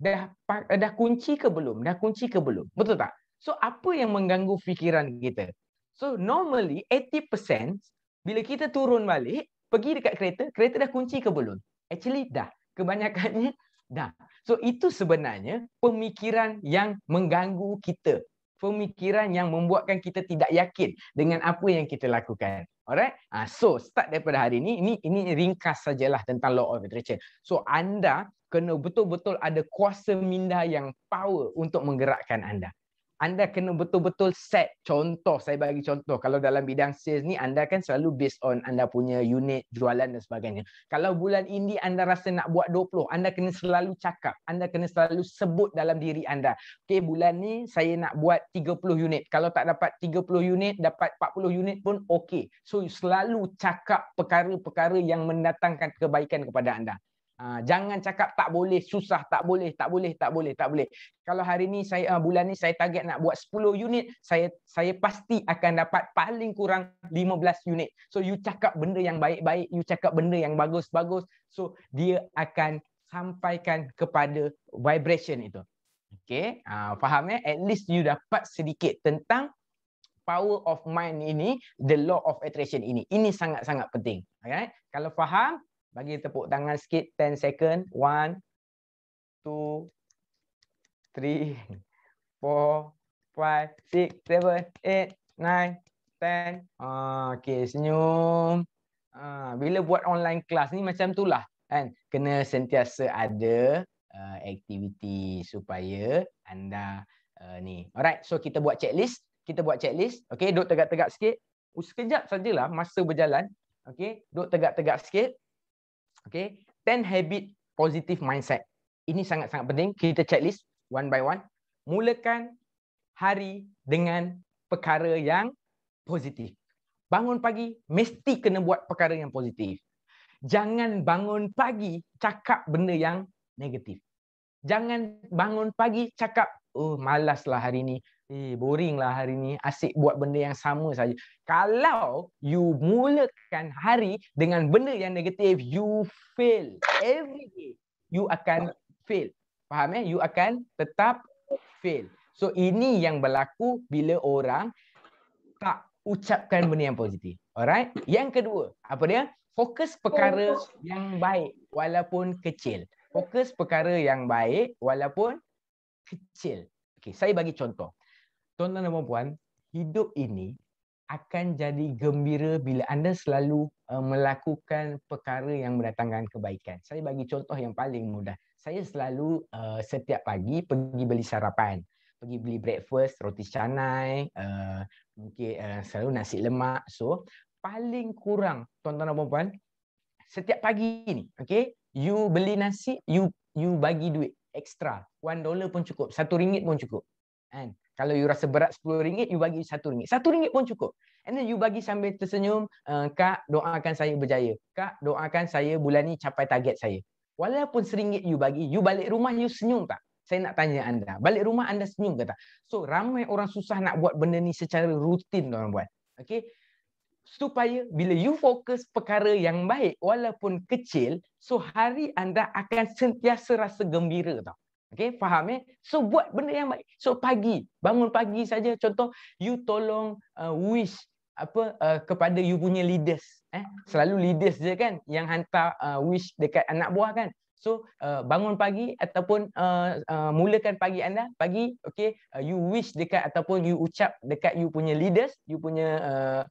Dah, dah kunci ke belum? Dah kunci ke belum? Betul tak? So, apa yang mengganggu fikiran kita? So, normally 80% bila kita turun balik, pergi dekat kereta, kereta dah kunci ke belum? Actually, dah. Kebanyakannya, dah. So, itu sebenarnya pemikiran yang mengganggu kita pemikiran yang membuatkan kita tidak yakin dengan apa yang kita lakukan. Alright? Uh, so, start daripada hari ini. Ini ini ringkas sajalah tentang law of attraction. So, anda kena betul-betul ada kuasa minda yang power untuk menggerakkan anda anda kena betul-betul set contoh saya bagi contoh kalau dalam bidang sales ni anda kan selalu based on anda punya unit jualan dan sebagainya kalau bulan ini anda rasa nak buat 20 anda kena selalu cakap anda kena selalu sebut dalam diri anda Okay bulan ni saya nak buat 30 unit kalau tak dapat 30 unit dapat 40 unit pun okay. so selalu cakap perkara-perkara yang mendatangkan kebaikan kepada anda Ha, jangan cakap tak boleh, susah, tak boleh, tak boleh, tak boleh, tak boleh. Kalau hari ni saya uh, bulan ni saya target nak buat 10 unit, saya saya pasti akan dapat paling kurang 15 unit. So you cakap benda yang baik-baik, you cakap benda yang bagus-bagus, so dia akan sampaikan kepada vibration itu. Okay, ha, faham ya? At least you dapat sedikit tentang power of mind ini, the law of attraction ini. Ini sangat-sangat penting. Okay? Kalau faham, bagi tepuk tangan sikit 10 second. 1 2 3 4 5 6 7 8 9 10. Ah okey senyum. Ah bila buat online class ni macam itulah kan kena sentiasa ada uh, aktiviti supaya anda uh, ni. Alright so kita buat checklist, kita buat checklist. Okey duduk tegak-tegak sikit. Sekejap sajalah masa berjalan. Okey duduk tegak-tegak sikit. Okay, ten habit positive mindset. Ini sangat-sangat penting. Kita checklist one by one. Mulakan hari dengan perkara yang positif. Bangun pagi, mesti kena buat perkara yang positif. Jangan bangun pagi cakap benda yang negatif. Jangan bangun pagi cakap, oh malaslah hari ini. Eh, boring lah hari ni. Asyik buat benda yang sama saja. Kalau you mulakan hari dengan benda yang negatif, you fail. Every day, you akan fail. Faham eh? You akan tetap fail. So, ini yang berlaku bila orang tak ucapkan benda yang positif. Alright? Yang kedua, apa dia? Fokus perkara yang baik walaupun kecil. Fokus perkara yang baik walaupun kecil. Okay, saya bagi contoh tuan-tuan dan puan hidup ini akan jadi gembira bila anda selalu eh, melakukan perkara yang mendatangkan kebaikan. Saya bagi contoh yang paling mudah. Saya selalu eh, setiap pagi pergi beli sarapan, pergi beli breakfast, roti canai, eh, mungkin uh, okay, uh, selalu nasi lemak. So, paling kurang tuan-tuan dan puan-puan, setiap pagi ni, okay, you beli nasi, you you bagi duit ekstra. One dollar pun cukup, satu ringgit pun cukup. And kalau you rasa berat RM10, you bagi RM1. RM1 pun cukup. And then you bagi sambil tersenyum, eh, Kak, doakan saya berjaya. Kak, doakan saya bulan ni capai target saya. Walaupun RM1 you bagi, you balik rumah, you senyum tak? Saya nak tanya anda. Balik rumah, anda senyum ke tak? So, ramai orang susah nak buat benda ni secara rutin, orang buat. Okay? Supaya bila you fokus perkara yang baik, walaupun kecil, so hari anda akan sentiasa rasa gembira tau. Okey, faham eh? So buat benda yang baik. So pagi, bangun pagi saja contoh you tolong uh, wish apa uh, kepada you punya leaders eh selalu leaders je kan yang hantar uh, wish dekat anak buah kan so uh, bangun pagi ataupun uh, uh, mulakan pagi anda pagi okey uh, you wish dekat ataupun you ucap dekat you punya leaders you punya uh,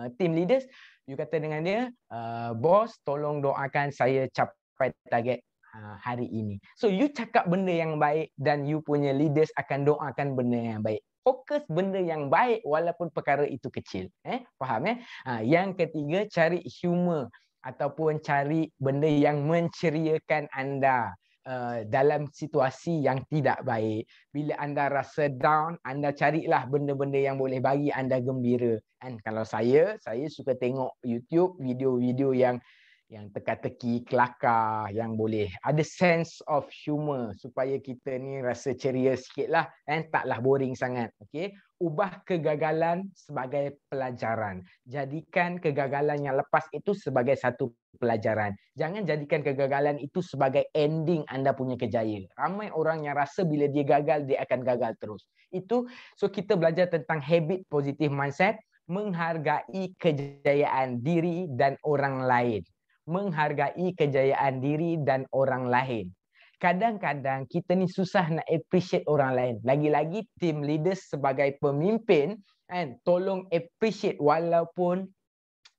uh, team leaders you kata dengan dia uh, boss tolong doakan saya capai target Uh, hari ini. So you cakap benda yang baik dan you punya leaders akan doakan benda yang baik. Fokus benda yang baik walaupun perkara itu kecil. Eh, faham ya? Eh? Uh, yang ketiga cari humor ataupun cari benda yang menceriakan anda. Uh, dalam situasi yang tidak baik bila anda rasa down anda carilah benda-benda yang boleh bagi anda gembira kan kalau saya saya suka tengok YouTube video-video yang yang teka-teki kelakar yang boleh ada sense of humor supaya kita ni rasa ceria sikitlah dan taklah boring sangat okey ubah kegagalan sebagai pelajaran jadikan kegagalan yang lepas itu sebagai satu pelajaran jangan jadikan kegagalan itu sebagai ending anda punya kejayaan ramai orang yang rasa bila dia gagal dia akan gagal terus itu so kita belajar tentang habit positive mindset menghargai kejayaan diri dan orang lain menghargai kejayaan diri dan orang lain. Kadang-kadang kita ni susah nak appreciate orang lain. Lagi-lagi team leaders sebagai pemimpin kan tolong appreciate walaupun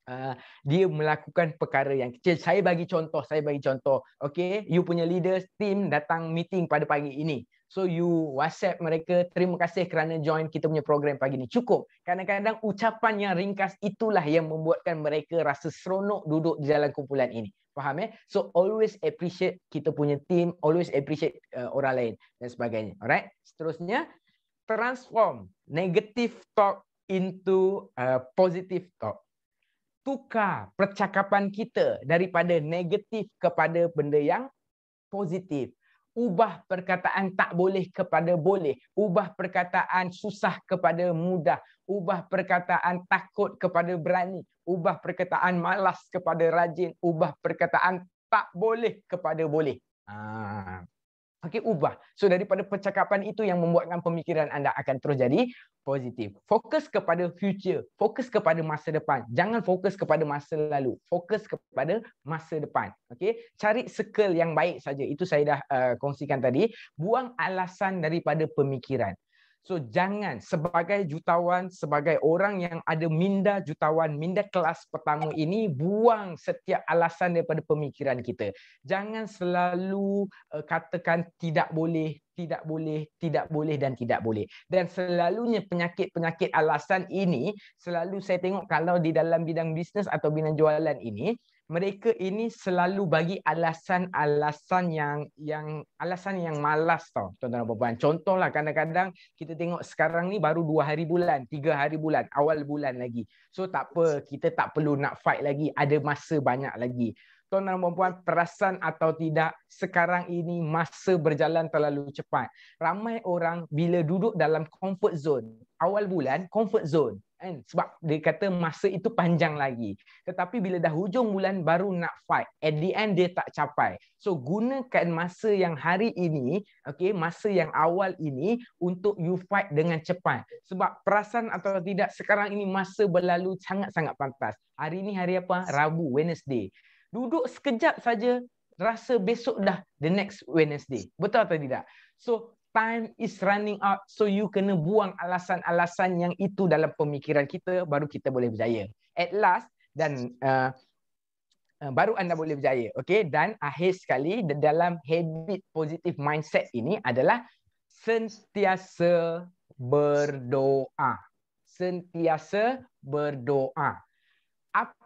uh, dia melakukan perkara yang kecil. Saya bagi contoh, saya bagi contoh. Okay, you punya leaders team datang meeting pada pagi ini. So you WhatsApp mereka terima kasih kerana join kita punya program pagi ni. Cukup. Kadang-kadang ucapan yang ringkas itulah yang membuatkan mereka rasa seronok duduk di dalam kumpulan ini. Faham eh? So always appreciate kita punya team, always appreciate uh, orang lain dan sebagainya. Alright? Seterusnya transform negative talk into uh, positive talk. Tukar percakapan kita daripada negatif kepada benda yang positif ubah perkataan tak boleh kepada boleh, ubah perkataan susah kepada mudah, ubah perkataan takut kepada berani, ubah perkataan malas kepada rajin, ubah perkataan tak boleh kepada boleh. Ah, Okey, ubah. So daripada percakapan itu yang membuatkan pemikiran anda akan terus jadi positif. Fokus kepada future, fokus kepada masa depan. Jangan fokus kepada masa lalu, fokus kepada masa depan. Okey, cari circle yang baik saja. Itu saya dah uh, kongsikan tadi. Buang alasan daripada pemikiran. So jangan sebagai jutawan, sebagai orang yang ada minda jutawan, minda kelas pertama ini buang setiap alasan daripada pemikiran kita. Jangan selalu uh, katakan tidak boleh, tidak boleh, tidak boleh dan tidak boleh. Dan selalunya penyakit-penyakit alasan ini selalu saya tengok kalau di dalam bidang bisnes atau bidang jualan ini, mereka ini selalu bagi alasan-alasan yang yang alasan yang malas tau tuan-tuan dan puan-puan contohlah kadang-kadang kita tengok sekarang ni baru 2 hari bulan 3 hari bulan awal bulan lagi so tak apa kita tak perlu nak fight lagi ada masa banyak lagi tuan-tuan dan puan-puan perasan atau tidak sekarang ini masa berjalan terlalu cepat ramai orang bila duduk dalam comfort zone awal bulan comfort zone kan sebab dia kata masa itu panjang lagi tetapi bila dah hujung bulan baru nak fight at the end dia tak capai so gunakan masa yang hari ini okay, masa yang awal ini untuk you fight dengan cepat sebab perasan atau tidak sekarang ini masa berlalu sangat-sangat pantas hari ini hari apa rabu wednesday duduk sekejap saja rasa besok dah the next wednesday betul atau tidak so time is running out so you kena buang alasan-alasan yang itu dalam pemikiran kita baru kita boleh berjaya at last dan uh, uh, baru anda boleh berjaya okey dan akhir sekali dalam habit positif mindset ini adalah sentiasa berdoa sentiasa berdoa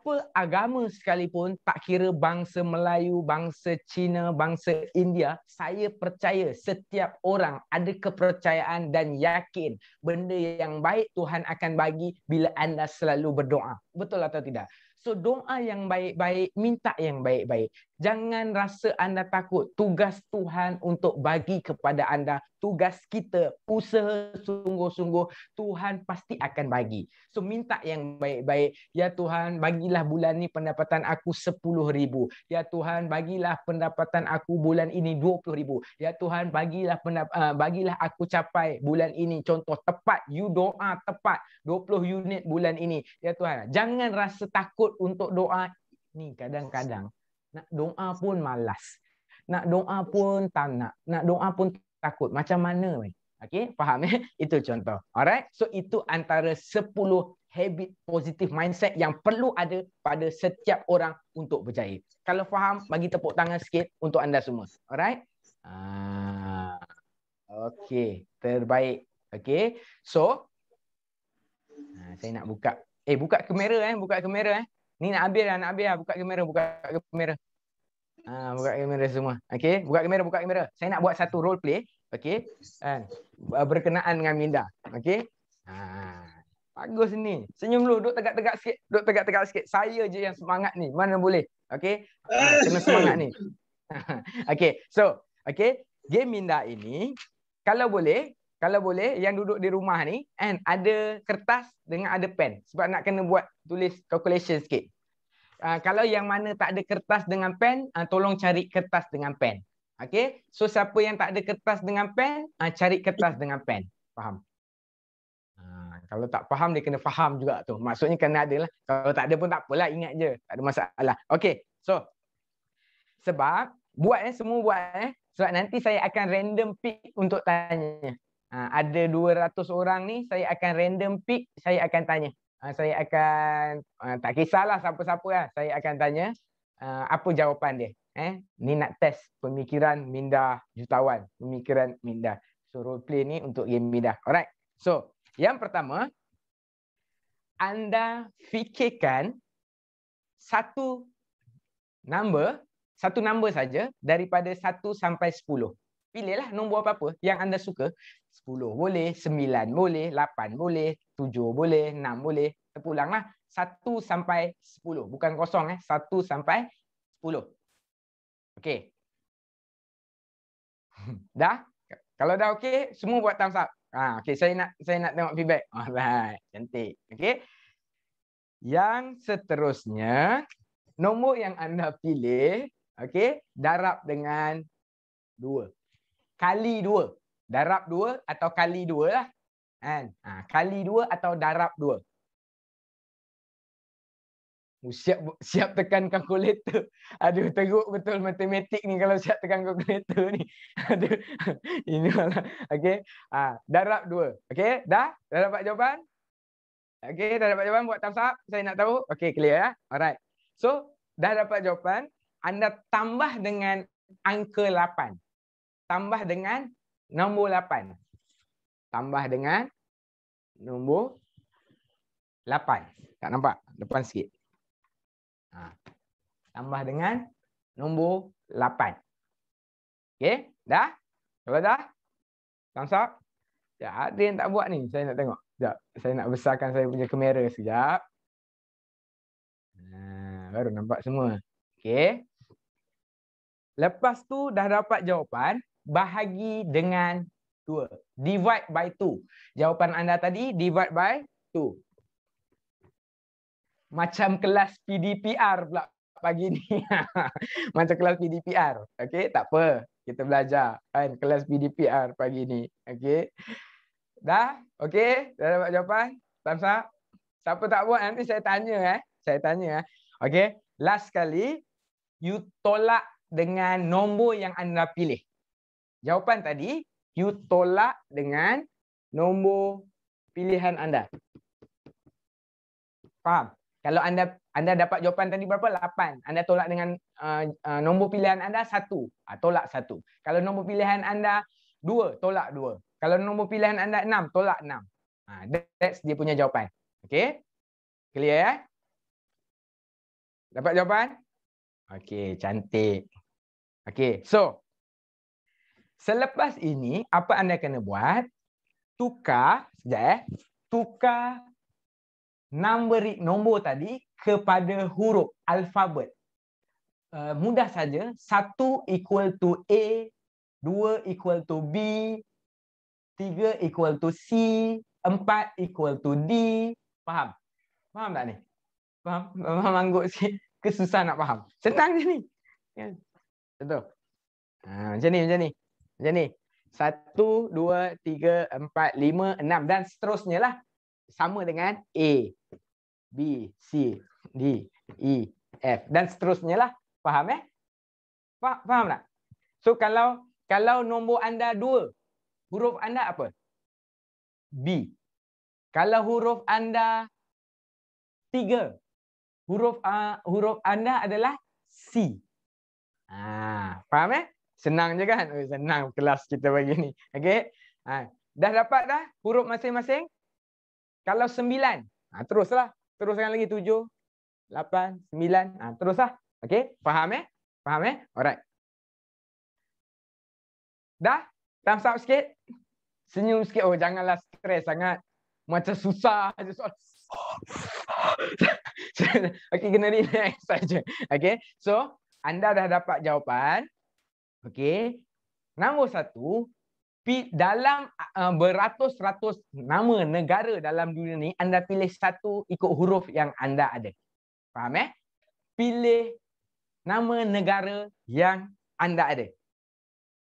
apa agama sekalipun, tak kira bangsa Melayu, bangsa Cina, bangsa India, saya percaya setiap orang ada kepercayaan dan yakin benda yang baik Tuhan akan bagi bila anda selalu berdoa. Betul atau tidak? So doa yang baik-baik, minta yang baik-baik. Jangan rasa anda takut. Tugas Tuhan untuk bagi kepada anda. Tugas kita usaha sungguh-sungguh. Tuhan pasti akan bagi. So minta yang baik-baik. Ya Tuhan, bagilah bulan ini pendapatan aku RM10,000. Ya Tuhan, bagilah pendapatan aku bulan ini RM20,000. Ya Tuhan, bagilah eh, bagilah aku capai bulan ini. Contoh tepat, you doa tepat. 20 unit bulan ini. Ya Tuhan, jangan rasa takut takut untuk doa ni kadang-kadang nak doa pun malas nak doa pun tak nak nak doa pun takut macam mana ni okey faham eh itu contoh alright so itu antara 10 habit positif mindset yang perlu ada pada setiap orang untuk berjaya kalau faham bagi tepuk tangan sikit untuk anda semua alright ah okey terbaik okey so ah, saya nak buka eh buka kamera eh buka kamera eh Ni nak habis dah, nak habis dah. Buka kamera, buka kamera. Ha, buka kamera semua. Okay, buka kamera, buka kamera. Saya nak buat satu role play. Okay. Uh, kan? berkenaan dengan Minda. Okay. Ha. Bagus ni. Senyum dulu. Duduk tegak-tegak sikit. Duduk tegak-tegak sikit. Saya je yang semangat ni. Mana boleh. Okay. Ha, kena semangat ni. okay. So. Okay. Game Minda ini. Kalau boleh. Kalau boleh. Yang duduk di rumah ni. And ada kertas dengan ada pen. Sebab nak kena buat tulis calculation sikit. Ah, kalau yang mana tak ada kertas dengan pen, uh, tolong cari kertas dengan pen. Okay? So siapa yang tak ada kertas dengan pen, uh, cari kertas dengan pen. Faham? Uh, kalau tak faham, dia kena faham juga tu. Maksudnya kena ada lah. Kalau tak ada pun tak apalah, ingat je. Tak ada masalah. Okay, so. Sebab, buat eh, semua buat eh. Sebab nanti saya akan random pick untuk tanya. Uh, ada 200 orang ni, saya akan random pick, saya akan tanya. Ah, saya akan uh, tak kisahlah siapa-siapa lah saya akan tanya ah, apa jawapan dia eh ni nak test pemikiran minda jutawan pemikiran minda so role play ni untuk game minda alright so yang pertama anda fikirkan satu number satu number saja daripada 1 sampai 10 Pilihlah nombor apa-apa yang anda suka. 10 boleh, 9 boleh, 8 boleh, 7 boleh, 6 boleh. Terpulanglah. 1 sampai 10. Bukan kosong. eh 1 sampai 10. Okay. dah? Kalau dah okay, semua buat thumbs up. Ha, okey, saya nak saya nak tengok feedback. Alright, cantik. Okey. Yang seterusnya, nombor yang anda pilih, Okay. darab dengan kali dua. Darab dua atau kali dua lah. Kan? Ha, kali dua atau darab dua. Oh, siap, siap tekan kalkulator. Aduh, teruk betul matematik ni kalau siap tekan kalkulator ni. Aduh, ini malah. Okay. Ha, darab dua. Okay, dah? Dah dapat jawapan? Okay, dah dapat jawapan buat thumbs up. Saya nak tahu. Okay, clear ya. Alright. So, dah dapat jawapan. Anda tambah dengan angka lapan tambah dengan nombor 8. Tambah dengan nombor 8. Tak nampak? Depan sikit. Ha. Tambah dengan nombor 8. Okey? Dah? Kalau dah? Thumbs up? Ya, ada yang tak buat ni. Saya nak tengok. Sekejap. Saya nak besarkan saya punya kamera sekejap. Ha, baru nampak semua. Okey? Lepas tu dah dapat jawapan bahagi dengan 2. Divide by 2. Jawapan anda tadi, divide by 2. Macam kelas PDPR pula pagi ni. Macam kelas PDPR. Okay, tak apa. Kita belajar kan kelas PDPR pagi ni. Okay. Dah? Okay. dah dapat jawapan? Thumbs up. Siapa tak buat nanti saya tanya eh. Saya tanya eh. Okey, last kali you tolak dengan nombor yang anda pilih jawapan tadi you tolak dengan nombor pilihan anda. Faham? Kalau anda anda dapat jawapan tadi berapa? 8. Anda tolak dengan uh, uh, nombor pilihan anda 1. Ah tolak 1. Kalau nombor pilihan anda 2, tolak 2. Kalau nombor pilihan anda 6, tolak 6. Ah that's dia punya jawapan. Okay? Clear ya? Eh? Dapat jawapan? Okay, cantik. Okay, so Selepas ini, apa anda kena buat? Tukar, sekejap eh. Tukar nombor, nombor tadi kepada huruf, alfabet. Uh, mudah saja, satu equal to A, dua equal to B, tiga equal to C, empat equal to D. Faham? Faham tak ni? Faham? Faham manggut sikit. kesusahan nak faham. Senang je ni. Contoh. Kan? Ah, ha, macam ni, macam ni. Macam ni. Satu, dua, tiga, empat, lima, enam. Dan seterusnya lah. Sama dengan A, B, C, D, E, F. Dan seterusnya lah. Faham eh? Faham tak? So kalau kalau nombor anda dua, huruf anda apa? B. Kalau huruf anda tiga, huruf uh, huruf anda adalah C. Ah, faham eh? Senang je kan? Oh, senang kelas kita bagi ni. Okey. Ha. Dah dapat dah huruf masing-masing? Kalau sembilan, ha, teruslah. Teruskan lagi tujuh, lapan, sembilan. Ha, teruslah. okay? Faham eh? Faham eh? Alright. Dah? Thumbs up sikit? Senyum sikit. Oh, janganlah stres sangat. Macam susah. okay, kena relax saja. Okay, so anda dah dapat jawapan. Okey. Nombor satu, dalam uh, beratus-ratus nama negara dalam dunia ni, anda pilih satu ikut huruf yang anda ada. Faham eh? Pilih nama negara yang anda ada.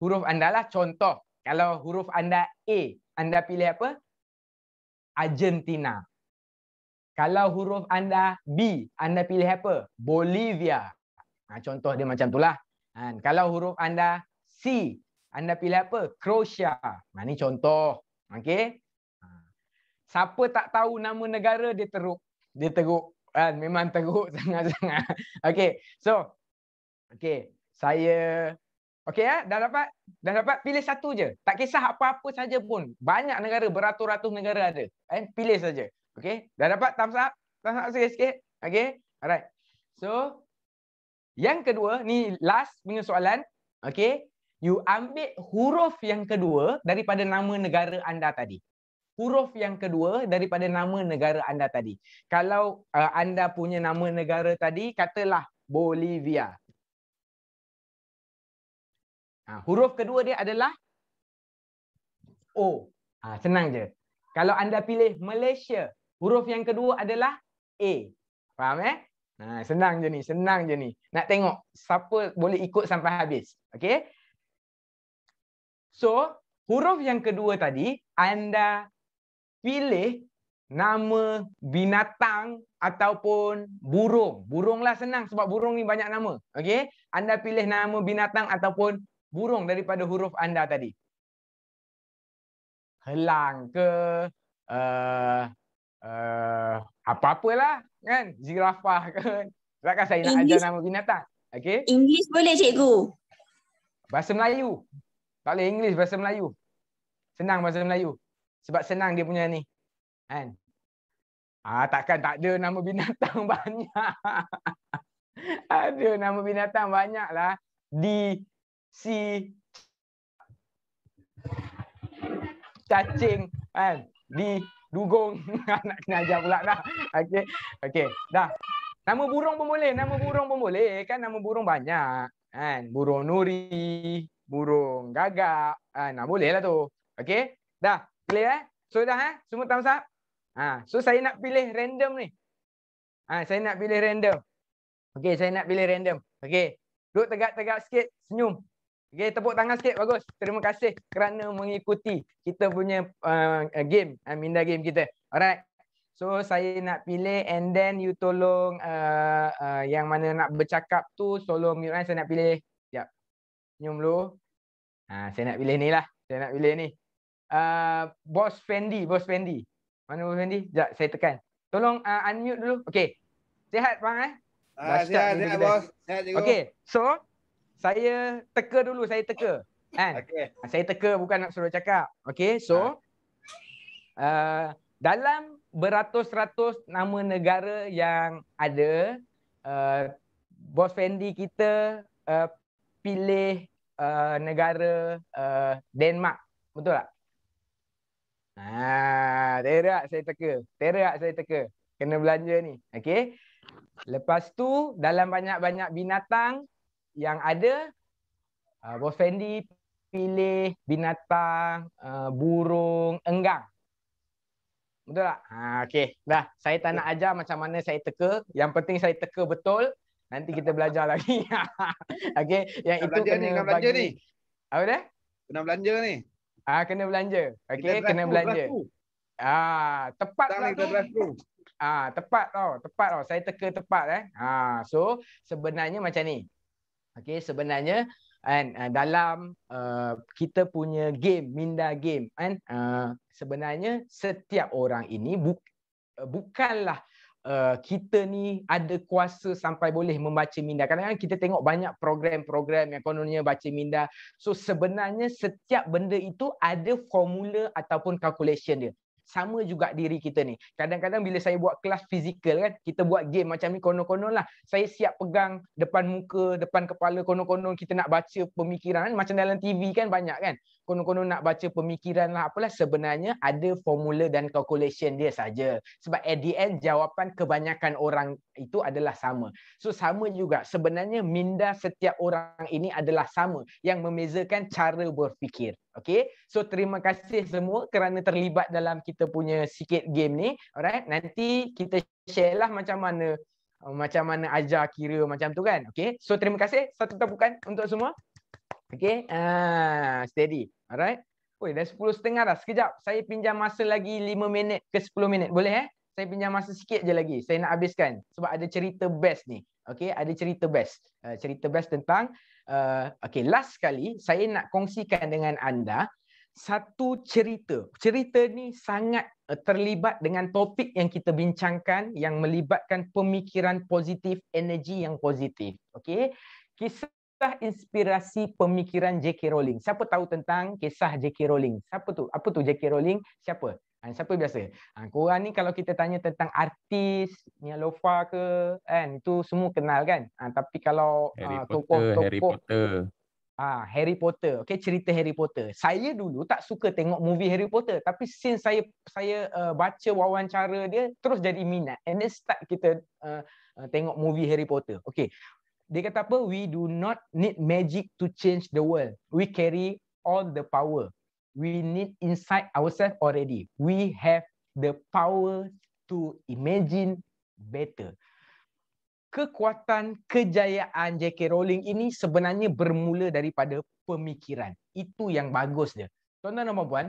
Huruf anda lah contoh. Kalau huruf anda A, anda pilih apa? Argentina. Kalau huruf anda B, anda pilih apa? Bolivia. Nah, ha, contoh dia macam tu lah. Kan? Kalau huruf anda C, anda pilih apa? Croatia. Nah, ha, ini contoh. Okey. Ha. Siapa tak tahu nama negara, dia teruk. Dia teruk. Kan? Memang teruk sangat-sangat. Okey. So, okey. Saya... Okey ya, dah dapat? Dah dapat pilih satu je. Tak kisah apa-apa saja pun. Banyak negara, beratus-ratus negara ada. Eh, pilih saja. Okey, dah dapat thumbs up? Thumbs up sikit-sikit. Okey, alright. So, yang kedua, ni last punya soalan. Okay. You ambil huruf yang kedua daripada nama negara anda tadi. Huruf yang kedua daripada nama negara anda tadi. Kalau uh, anda punya nama negara tadi, katalah Bolivia. Ha, huruf kedua dia adalah O. Ha, senang je. Kalau anda pilih Malaysia, huruf yang kedua adalah A. Faham eh? Ha, senang je ni, senang je ni. Nak tengok siapa boleh ikut sampai habis. Okay? So, huruf yang kedua tadi, anda pilih nama binatang ataupun burung. Burung lah senang sebab burung ni banyak nama. Okay? Anda pilih nama binatang ataupun burung daripada huruf anda tadi. Helang ke, uh, eh, uh, eh, apa-apalah kan? Zirafah ke. Kan? Takkan saya English. nak ajar nama binatang. Okay? English boleh cikgu. Bahasa Melayu. Tak boleh English bahasa Melayu. Senang bahasa Melayu. Sebab senang dia punya ni. Kan? Ah, takkan tak ada nama binatang banyak. ada nama binatang banyak lah. D, C, cacing. Kan? D, dugong ah, nak kena ajar pula dah. Okey. Okey. Dah. Nama burung pun boleh. Nama burung pun boleh. Kan nama burung banyak. Kan? Burung nuri, burung gagak. Ah, nah, boleh lah tu. Okey. Dah. Clear eh? So dah eh? Semua thumbs up? Ha. So saya nak pilih random ni. Ha, saya nak pilih random. Okey, saya nak pilih random. Okey. Duduk tegak-tegak sikit. Senyum. Okay, tepuk tangan sikit bagus. Terima kasih kerana mengikuti kita punya uh, game, uh, minda game kita. Alright. So saya nak pilih and then you tolong uh, uh, yang mana nak bercakap tu tolong mute kan saya nak pilih. Sekejap. nyum dulu. Ha, saya nak pilih ni lah. Saya nak pilih ni. Uh, Boss Fendi. Boss Fendi. Mana Boss Fendi? Sekejap saya tekan. Tolong uh, unmute dulu. Okay. Sehat bang eh? Uh, ah, sehat, sehat, sehat bos. Sehat juga. Okay. So saya teka dulu saya teka kan okay. saya teka bukan nak suruh cakap okey so ha. uh, dalam beratus-ratus nama negara yang ada uh, bos Fendi kita uh, pilih uh, negara uh, Denmark betul tak ha ah, terak saya teka terak saya teka kena belanja ni okey Lepas tu dalam banyak-banyak binatang yang ada uh, Bos Fendi pilih binatang uh, burung enggang. Betul tak? Ha, okay. Dah. Saya tak nak ajar macam mana saya teka. Yang penting saya teka betul. Nanti kita belajar lagi. okay. Yang kena itu belanja kena, ni, kena belanja bagi... ni. Apa dia? Kena belanja ni. Ah, kena belanja. Okay. Kita kena belanja. Ah, tepat tak lah kita Ah, tepat tau. Tepat tau. Saya teka tepat eh. Ah, so sebenarnya macam ni. Okay, sebenarnya kan uh, dalam uh, kita punya game minda game kan uh, sebenarnya setiap orang ini bu- uh, bukanlah Uh, kita ni ada kuasa sampai boleh membaca minda. Kadang-kadang kita tengok banyak program-program yang kononnya baca minda. So sebenarnya setiap benda itu ada formula ataupun calculation dia sama juga diri kita ni. Kadang-kadang bila saya buat kelas fizikal kan, kita buat game macam ni konon-konon lah. Saya siap pegang depan muka, depan kepala konon-konon kita nak baca pemikiran. Macam dalam TV kan banyak kan konon-konon nak baca pemikiran lah apalah sebenarnya ada formula dan calculation dia saja sebab at the end jawapan kebanyakan orang itu adalah sama so sama juga sebenarnya minda setiap orang ini adalah sama yang membezakan cara berfikir Okay, so terima kasih semua kerana terlibat dalam kita punya sikit game ni. Alright, nanti kita share lah macam mana macam mana ajar kira macam tu kan. Okay, so terima kasih. Satu tepukan untuk semua. Okay. Uh, ah, steady. Alright. Oi, dah sepuluh setengah dah. Sekejap. Saya pinjam masa lagi lima minit ke sepuluh minit. Boleh eh? Saya pinjam masa sikit je lagi. Saya nak habiskan. Sebab ada cerita best ni. Okay. Ada cerita best. Uh, cerita best tentang. Uh, ah, okay. Last sekali. Saya nak kongsikan dengan anda. Satu cerita. Cerita ni sangat uh, terlibat dengan topik yang kita bincangkan. Yang melibatkan pemikiran positif. Energi yang positif. Okay. Kisah Kisah inspirasi pemikiran J.K. Rowling. Siapa tahu tentang kisah J.K. Rowling? Siapa tu? Apa tu J.K. Rowling? Siapa? Ha, siapa biasa? Ha, korang ni kalau kita tanya tentang artis, Nia Lofa ke, kan? Itu semua kenal kan? Ha, tapi kalau Harry uh, ha, tokoh, tokoh, Harry Potter. Ah, ha, Harry Potter. Okey, cerita Harry Potter. Saya dulu tak suka tengok movie Harry Potter, tapi since saya saya uh, baca wawancara dia, terus jadi minat. And then start kita uh, uh, tengok movie Harry Potter. Okey. Dia kata apa? We do not need magic to change the world. We carry all the power. We need inside ourselves already. We have the power to imagine better. Kekuatan kejayaan J.K. Rowling ini sebenarnya bermula daripada pemikiran. Itu yang bagus dia. Tuan-tuan dan puan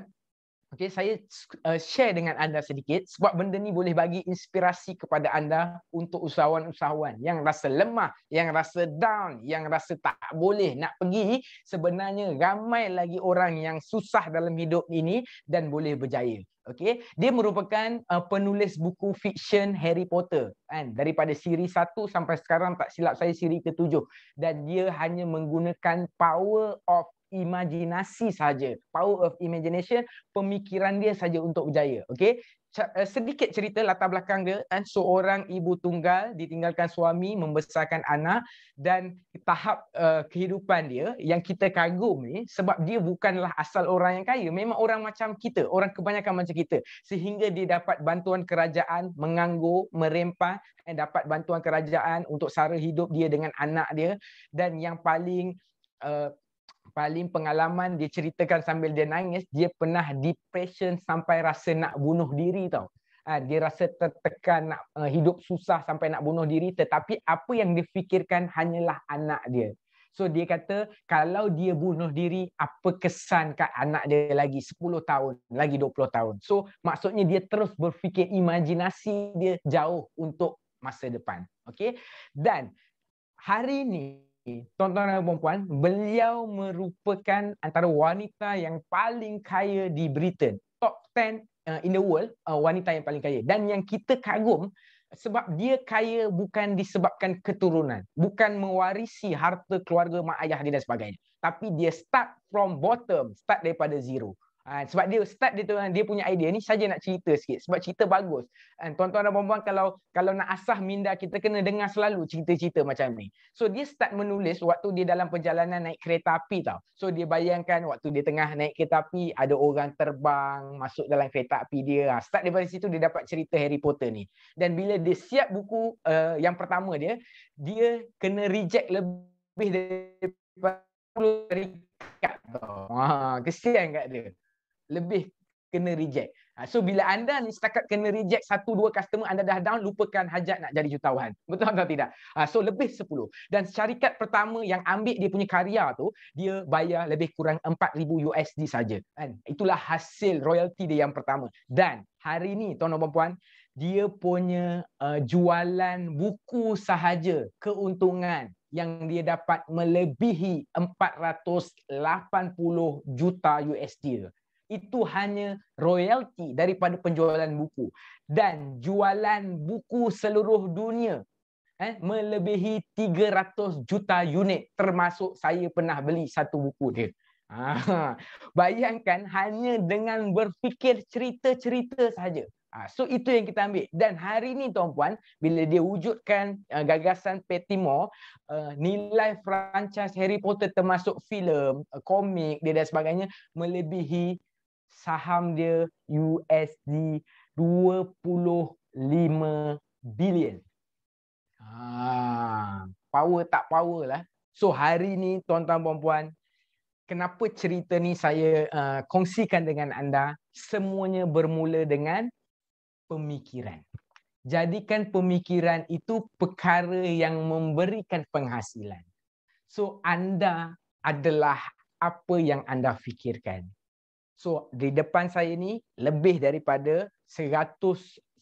Okay, saya uh, share dengan anda sedikit sebab benda ni boleh bagi inspirasi kepada anda untuk usahawan-usahawan yang rasa lemah, yang rasa down, yang rasa tak boleh nak pergi. Sebenarnya ramai lagi orang yang susah dalam hidup ini dan boleh berjaya. Okay. Dia merupakan uh, penulis buku fiction Harry Potter kan daripada siri satu sampai sekarang tak silap saya siri ke-7 dan dia hanya menggunakan power of imajinasi saja. Power of imagination, pemikiran dia saja untuk berjaya. Okey. Eh, sedikit cerita latar belakang dia kan seorang ibu tunggal ditinggalkan suami membesarkan anak dan tahap uh, kehidupan dia yang kita kagum ni sebab dia bukanlah asal orang yang kaya memang orang macam kita orang kebanyakan macam kita sehingga dia dapat bantuan kerajaan menganggur merempah dan dapat bantuan kerajaan untuk sara hidup dia dengan anak dia dan yang paling uh, paling pengalaman dia ceritakan sambil dia nangis dia pernah depression sampai rasa nak bunuh diri tau ha, dia rasa tertekan nak uh, hidup susah sampai nak bunuh diri tetapi apa yang dia fikirkan hanyalah anak dia so dia kata kalau dia bunuh diri apa kesan kat anak dia lagi 10 tahun lagi 20 tahun so maksudnya dia terus berfikir imajinasi dia jauh untuk masa depan okey dan hari ni tuan-tuan dan puan-puan, beliau merupakan antara wanita yang paling kaya di Britain. Top 10 uh, in the world, uh, wanita yang paling kaya. Dan yang kita kagum, sebab dia kaya bukan disebabkan keturunan. Bukan mewarisi harta keluarga mak ayah dia dan sebagainya. Tapi dia start from bottom, start daripada zero. Ha, sebab dia start dia tu ha, dia punya idea ni saja nak cerita sikit sebab cerita bagus. Dan ha, tuan-tuan dan puan-puan kalau kalau nak asah minda kita kena dengar selalu cerita-cerita macam ni. So dia start menulis waktu dia dalam perjalanan naik kereta api tau. So dia bayangkan waktu dia tengah naik kereta api ada orang terbang masuk dalam kereta api dia. Ha, start daripada situ dia dapat cerita Harry Potter ni. Dan bila dia siap buku uh, yang pertama dia, dia kena reject lebih daripada 10 ringgit. Ha, kesian kat dia lebih kena reject. Ha, so bila anda ni setakat kena reject satu dua customer anda dah down lupakan hajat nak jadi jutawan. Betul atau tidak? Ha, so lebih sepuluh Dan syarikat pertama yang ambil dia punya karya tu dia bayar lebih kurang empat ribu USD saja. Kan? Itulah hasil royalty dia yang pertama. Dan hari ni tuan dan puan dia punya uh, jualan buku sahaja keuntungan yang dia dapat melebihi 480 juta USD itu hanya royalti daripada penjualan buku dan jualan buku seluruh dunia eh melebihi 300 juta unit termasuk saya pernah beli satu buku dia. Ha bayangkan hanya dengan berfikir cerita-cerita saja. Ha so itu yang kita ambil dan hari ini tuan-puan bila dia wujudkan uh, gagasan Petimo uh, nilai franchise Harry Potter termasuk filem, uh, komik dia dan sebagainya melebihi saham dia USD 25 billion. Ha, ah. power tak power lah. So hari ni tuan-tuan puan-puan, kenapa cerita ni saya uh, kongsikan dengan anda? Semuanya bermula dengan pemikiran. Jadikan pemikiran itu perkara yang memberikan penghasilan. So anda adalah apa yang anda fikirkan. So di depan saya ni lebih daripada 100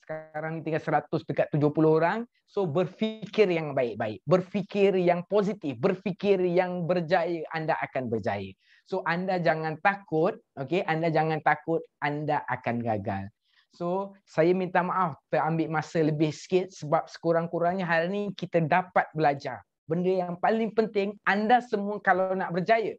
sekarang ni tinggal 100 dekat 70 orang. So berfikir yang baik-baik, berfikir yang positif, berfikir yang berjaya, anda akan berjaya. So anda jangan takut, okay? anda jangan takut anda akan gagal. So saya minta maaf terambil masa lebih sikit sebab sekurang-kurangnya hari ni kita dapat belajar. Benda yang paling penting anda semua kalau nak berjaya,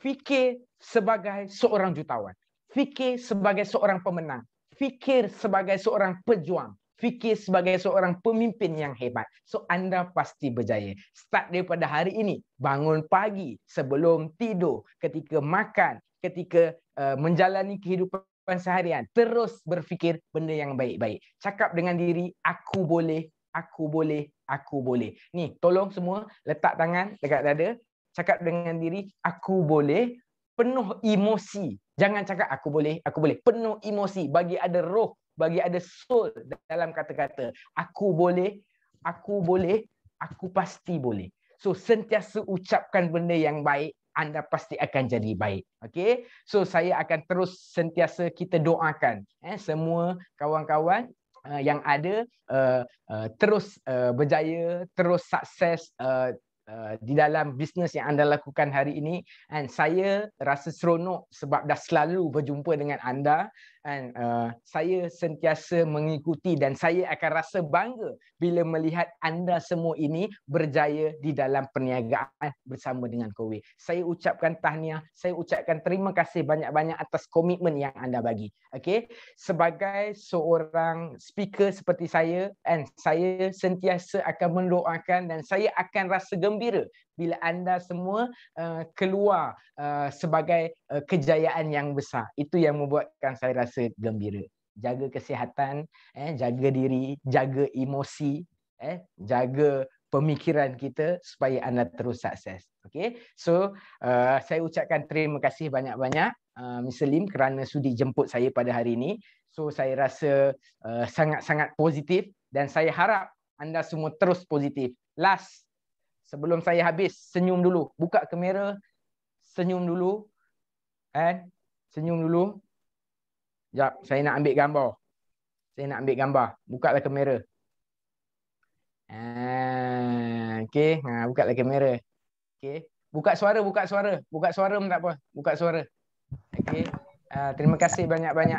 fikir sebagai seorang jutawan. Fikir sebagai seorang pemenang. Fikir sebagai seorang pejuang. Fikir sebagai seorang pemimpin yang hebat. So anda pasti berjaya. Start daripada hari ini. Bangun pagi sebelum tidur. Ketika makan. Ketika uh, menjalani kehidupan seharian. Terus berfikir benda yang baik-baik. Cakap dengan diri, aku boleh, aku boleh, aku boleh. Ni, tolong semua letak tangan dekat dada cakap dengan diri aku boleh penuh emosi jangan cakap aku boleh aku boleh penuh emosi bagi ada roh bagi ada soul dalam kata-kata aku boleh aku boleh aku pasti boleh so sentiasa ucapkan benda yang baik anda pasti akan jadi baik Okay. so saya akan terus sentiasa kita doakan eh semua kawan-kawan uh, yang ada uh, uh, terus uh, berjaya terus sukses uh, Uh, di dalam bisnes yang anda lakukan hari ini and saya rasa seronok sebab dah selalu berjumpa dengan anda and uh, saya sentiasa mengikuti dan saya akan rasa bangga bila melihat anda semua ini berjaya di dalam perniagaan bersama dengan Kowe. Saya ucapkan tahniah, saya ucapkan terima kasih banyak-banyak atas komitmen yang anda bagi. Okey. Sebagai seorang speaker seperti saya and saya sentiasa akan mendoakan dan saya akan rasa gembira gembira bila anda semua uh, keluar uh, sebagai uh, kejayaan yang besar. Itu yang membuatkan saya rasa gembira. Jaga kesihatan, eh, jaga diri, jaga emosi, eh, jaga pemikiran kita supaya anda terus sukses. Okay. So, uh, saya ucapkan terima kasih banyak-banyak uh, Mr. Lim kerana sudi jemput saya pada hari ini. So, saya rasa sangat-sangat uh, positif dan saya harap anda semua terus positif. Last, sebelum saya habis senyum dulu buka kamera senyum dulu kan senyum dulu jap saya nak ambil gambar saya nak ambil gambar bukalah kamera ah eh, okay, ha lah kamera Okay, buka suara buka suara buka suara tak apa buka suara Okay, uh, ah, terima kasih banyak-banyak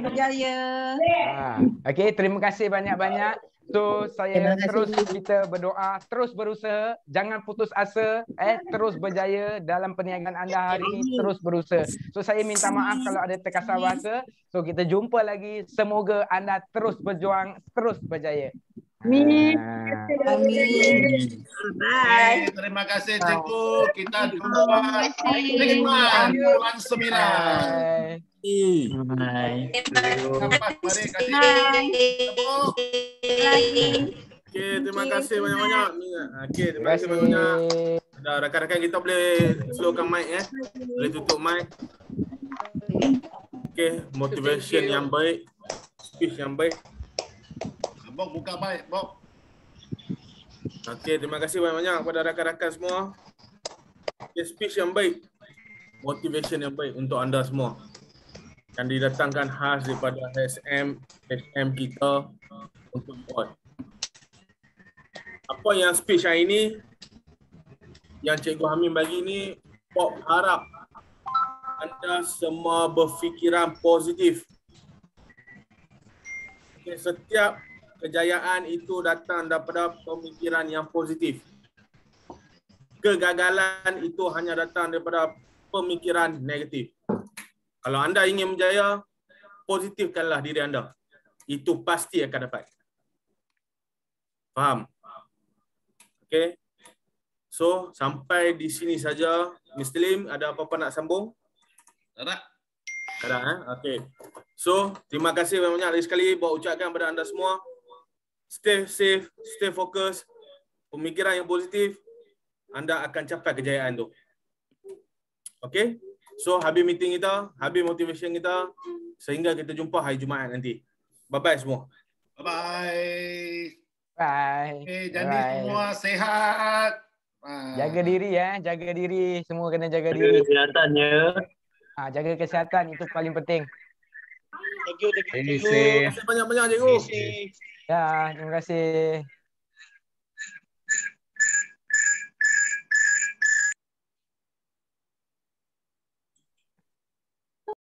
berjaya. Ah, okey, terima kasih banyak-banyak. So saya terus kita berdoa, terus berusaha, jangan putus asa, eh terus berjaya dalam perniagaan anda hari ini, terus berusaha. So saya minta maaf kalau ada terkasar bahasa. So kita jumpa lagi, semoga anda terus berjuang, terus berjaya. Amin. Amin. Bye. Terima kasih Cikgu. Kita jumpa Hikmah bulan 9. Bye. Bye. Terima kasih. Okay, terima kasih banyak-banyak. Okay, terima kasih banyak-banyak. Dah rakan-rakan kita boleh slowkan mic ya, Boleh tutup mic. Okay, motivation yang baik. Speech yang baik. Bob buka baik bok. Okey, terima kasih banyak-banyak kepada rakan-rakan semua. Okay, speech yang baik. Motivation yang baik untuk anda semua. dan didatangkan khas daripada HSM, HSM kita untuk buat. Apa yang speech hari ini, yang Cikgu Hamim bagi ini, bok harap anda semua berfikiran positif. Okay, setiap kejayaan itu datang daripada pemikiran yang positif. Kegagalan itu hanya datang daripada pemikiran negatif. Kalau anda ingin berjaya, positifkanlah diri anda. Itu pasti akan dapat. Faham? Okey. So, sampai di sini saja. Mr. Lim, ada apa-apa nak sambung? Tak ada. Tak ada, eh? Okey. So, terima kasih banyak-banyak lagi sekali buat ucapkan kepada anda semua stay safe, stay focus, pemikiran yang positif, anda akan capai kejayaan tu. Okay? So, habis meeting kita, habis motivation kita, sehingga kita jumpa hari Jumaat nanti. Bye-bye semua. Bye-bye. Bye. Okay, jadi Bye. semua sehat. Ha. Jaga diri ya, jaga diri. Semua kena jaga, diri. Jaga kesihatan ya. Ha, jaga kesihatan itu paling penting. Thank you, thank you. Thank you. Thank you. Thank you. Thank Ya, terima kasih.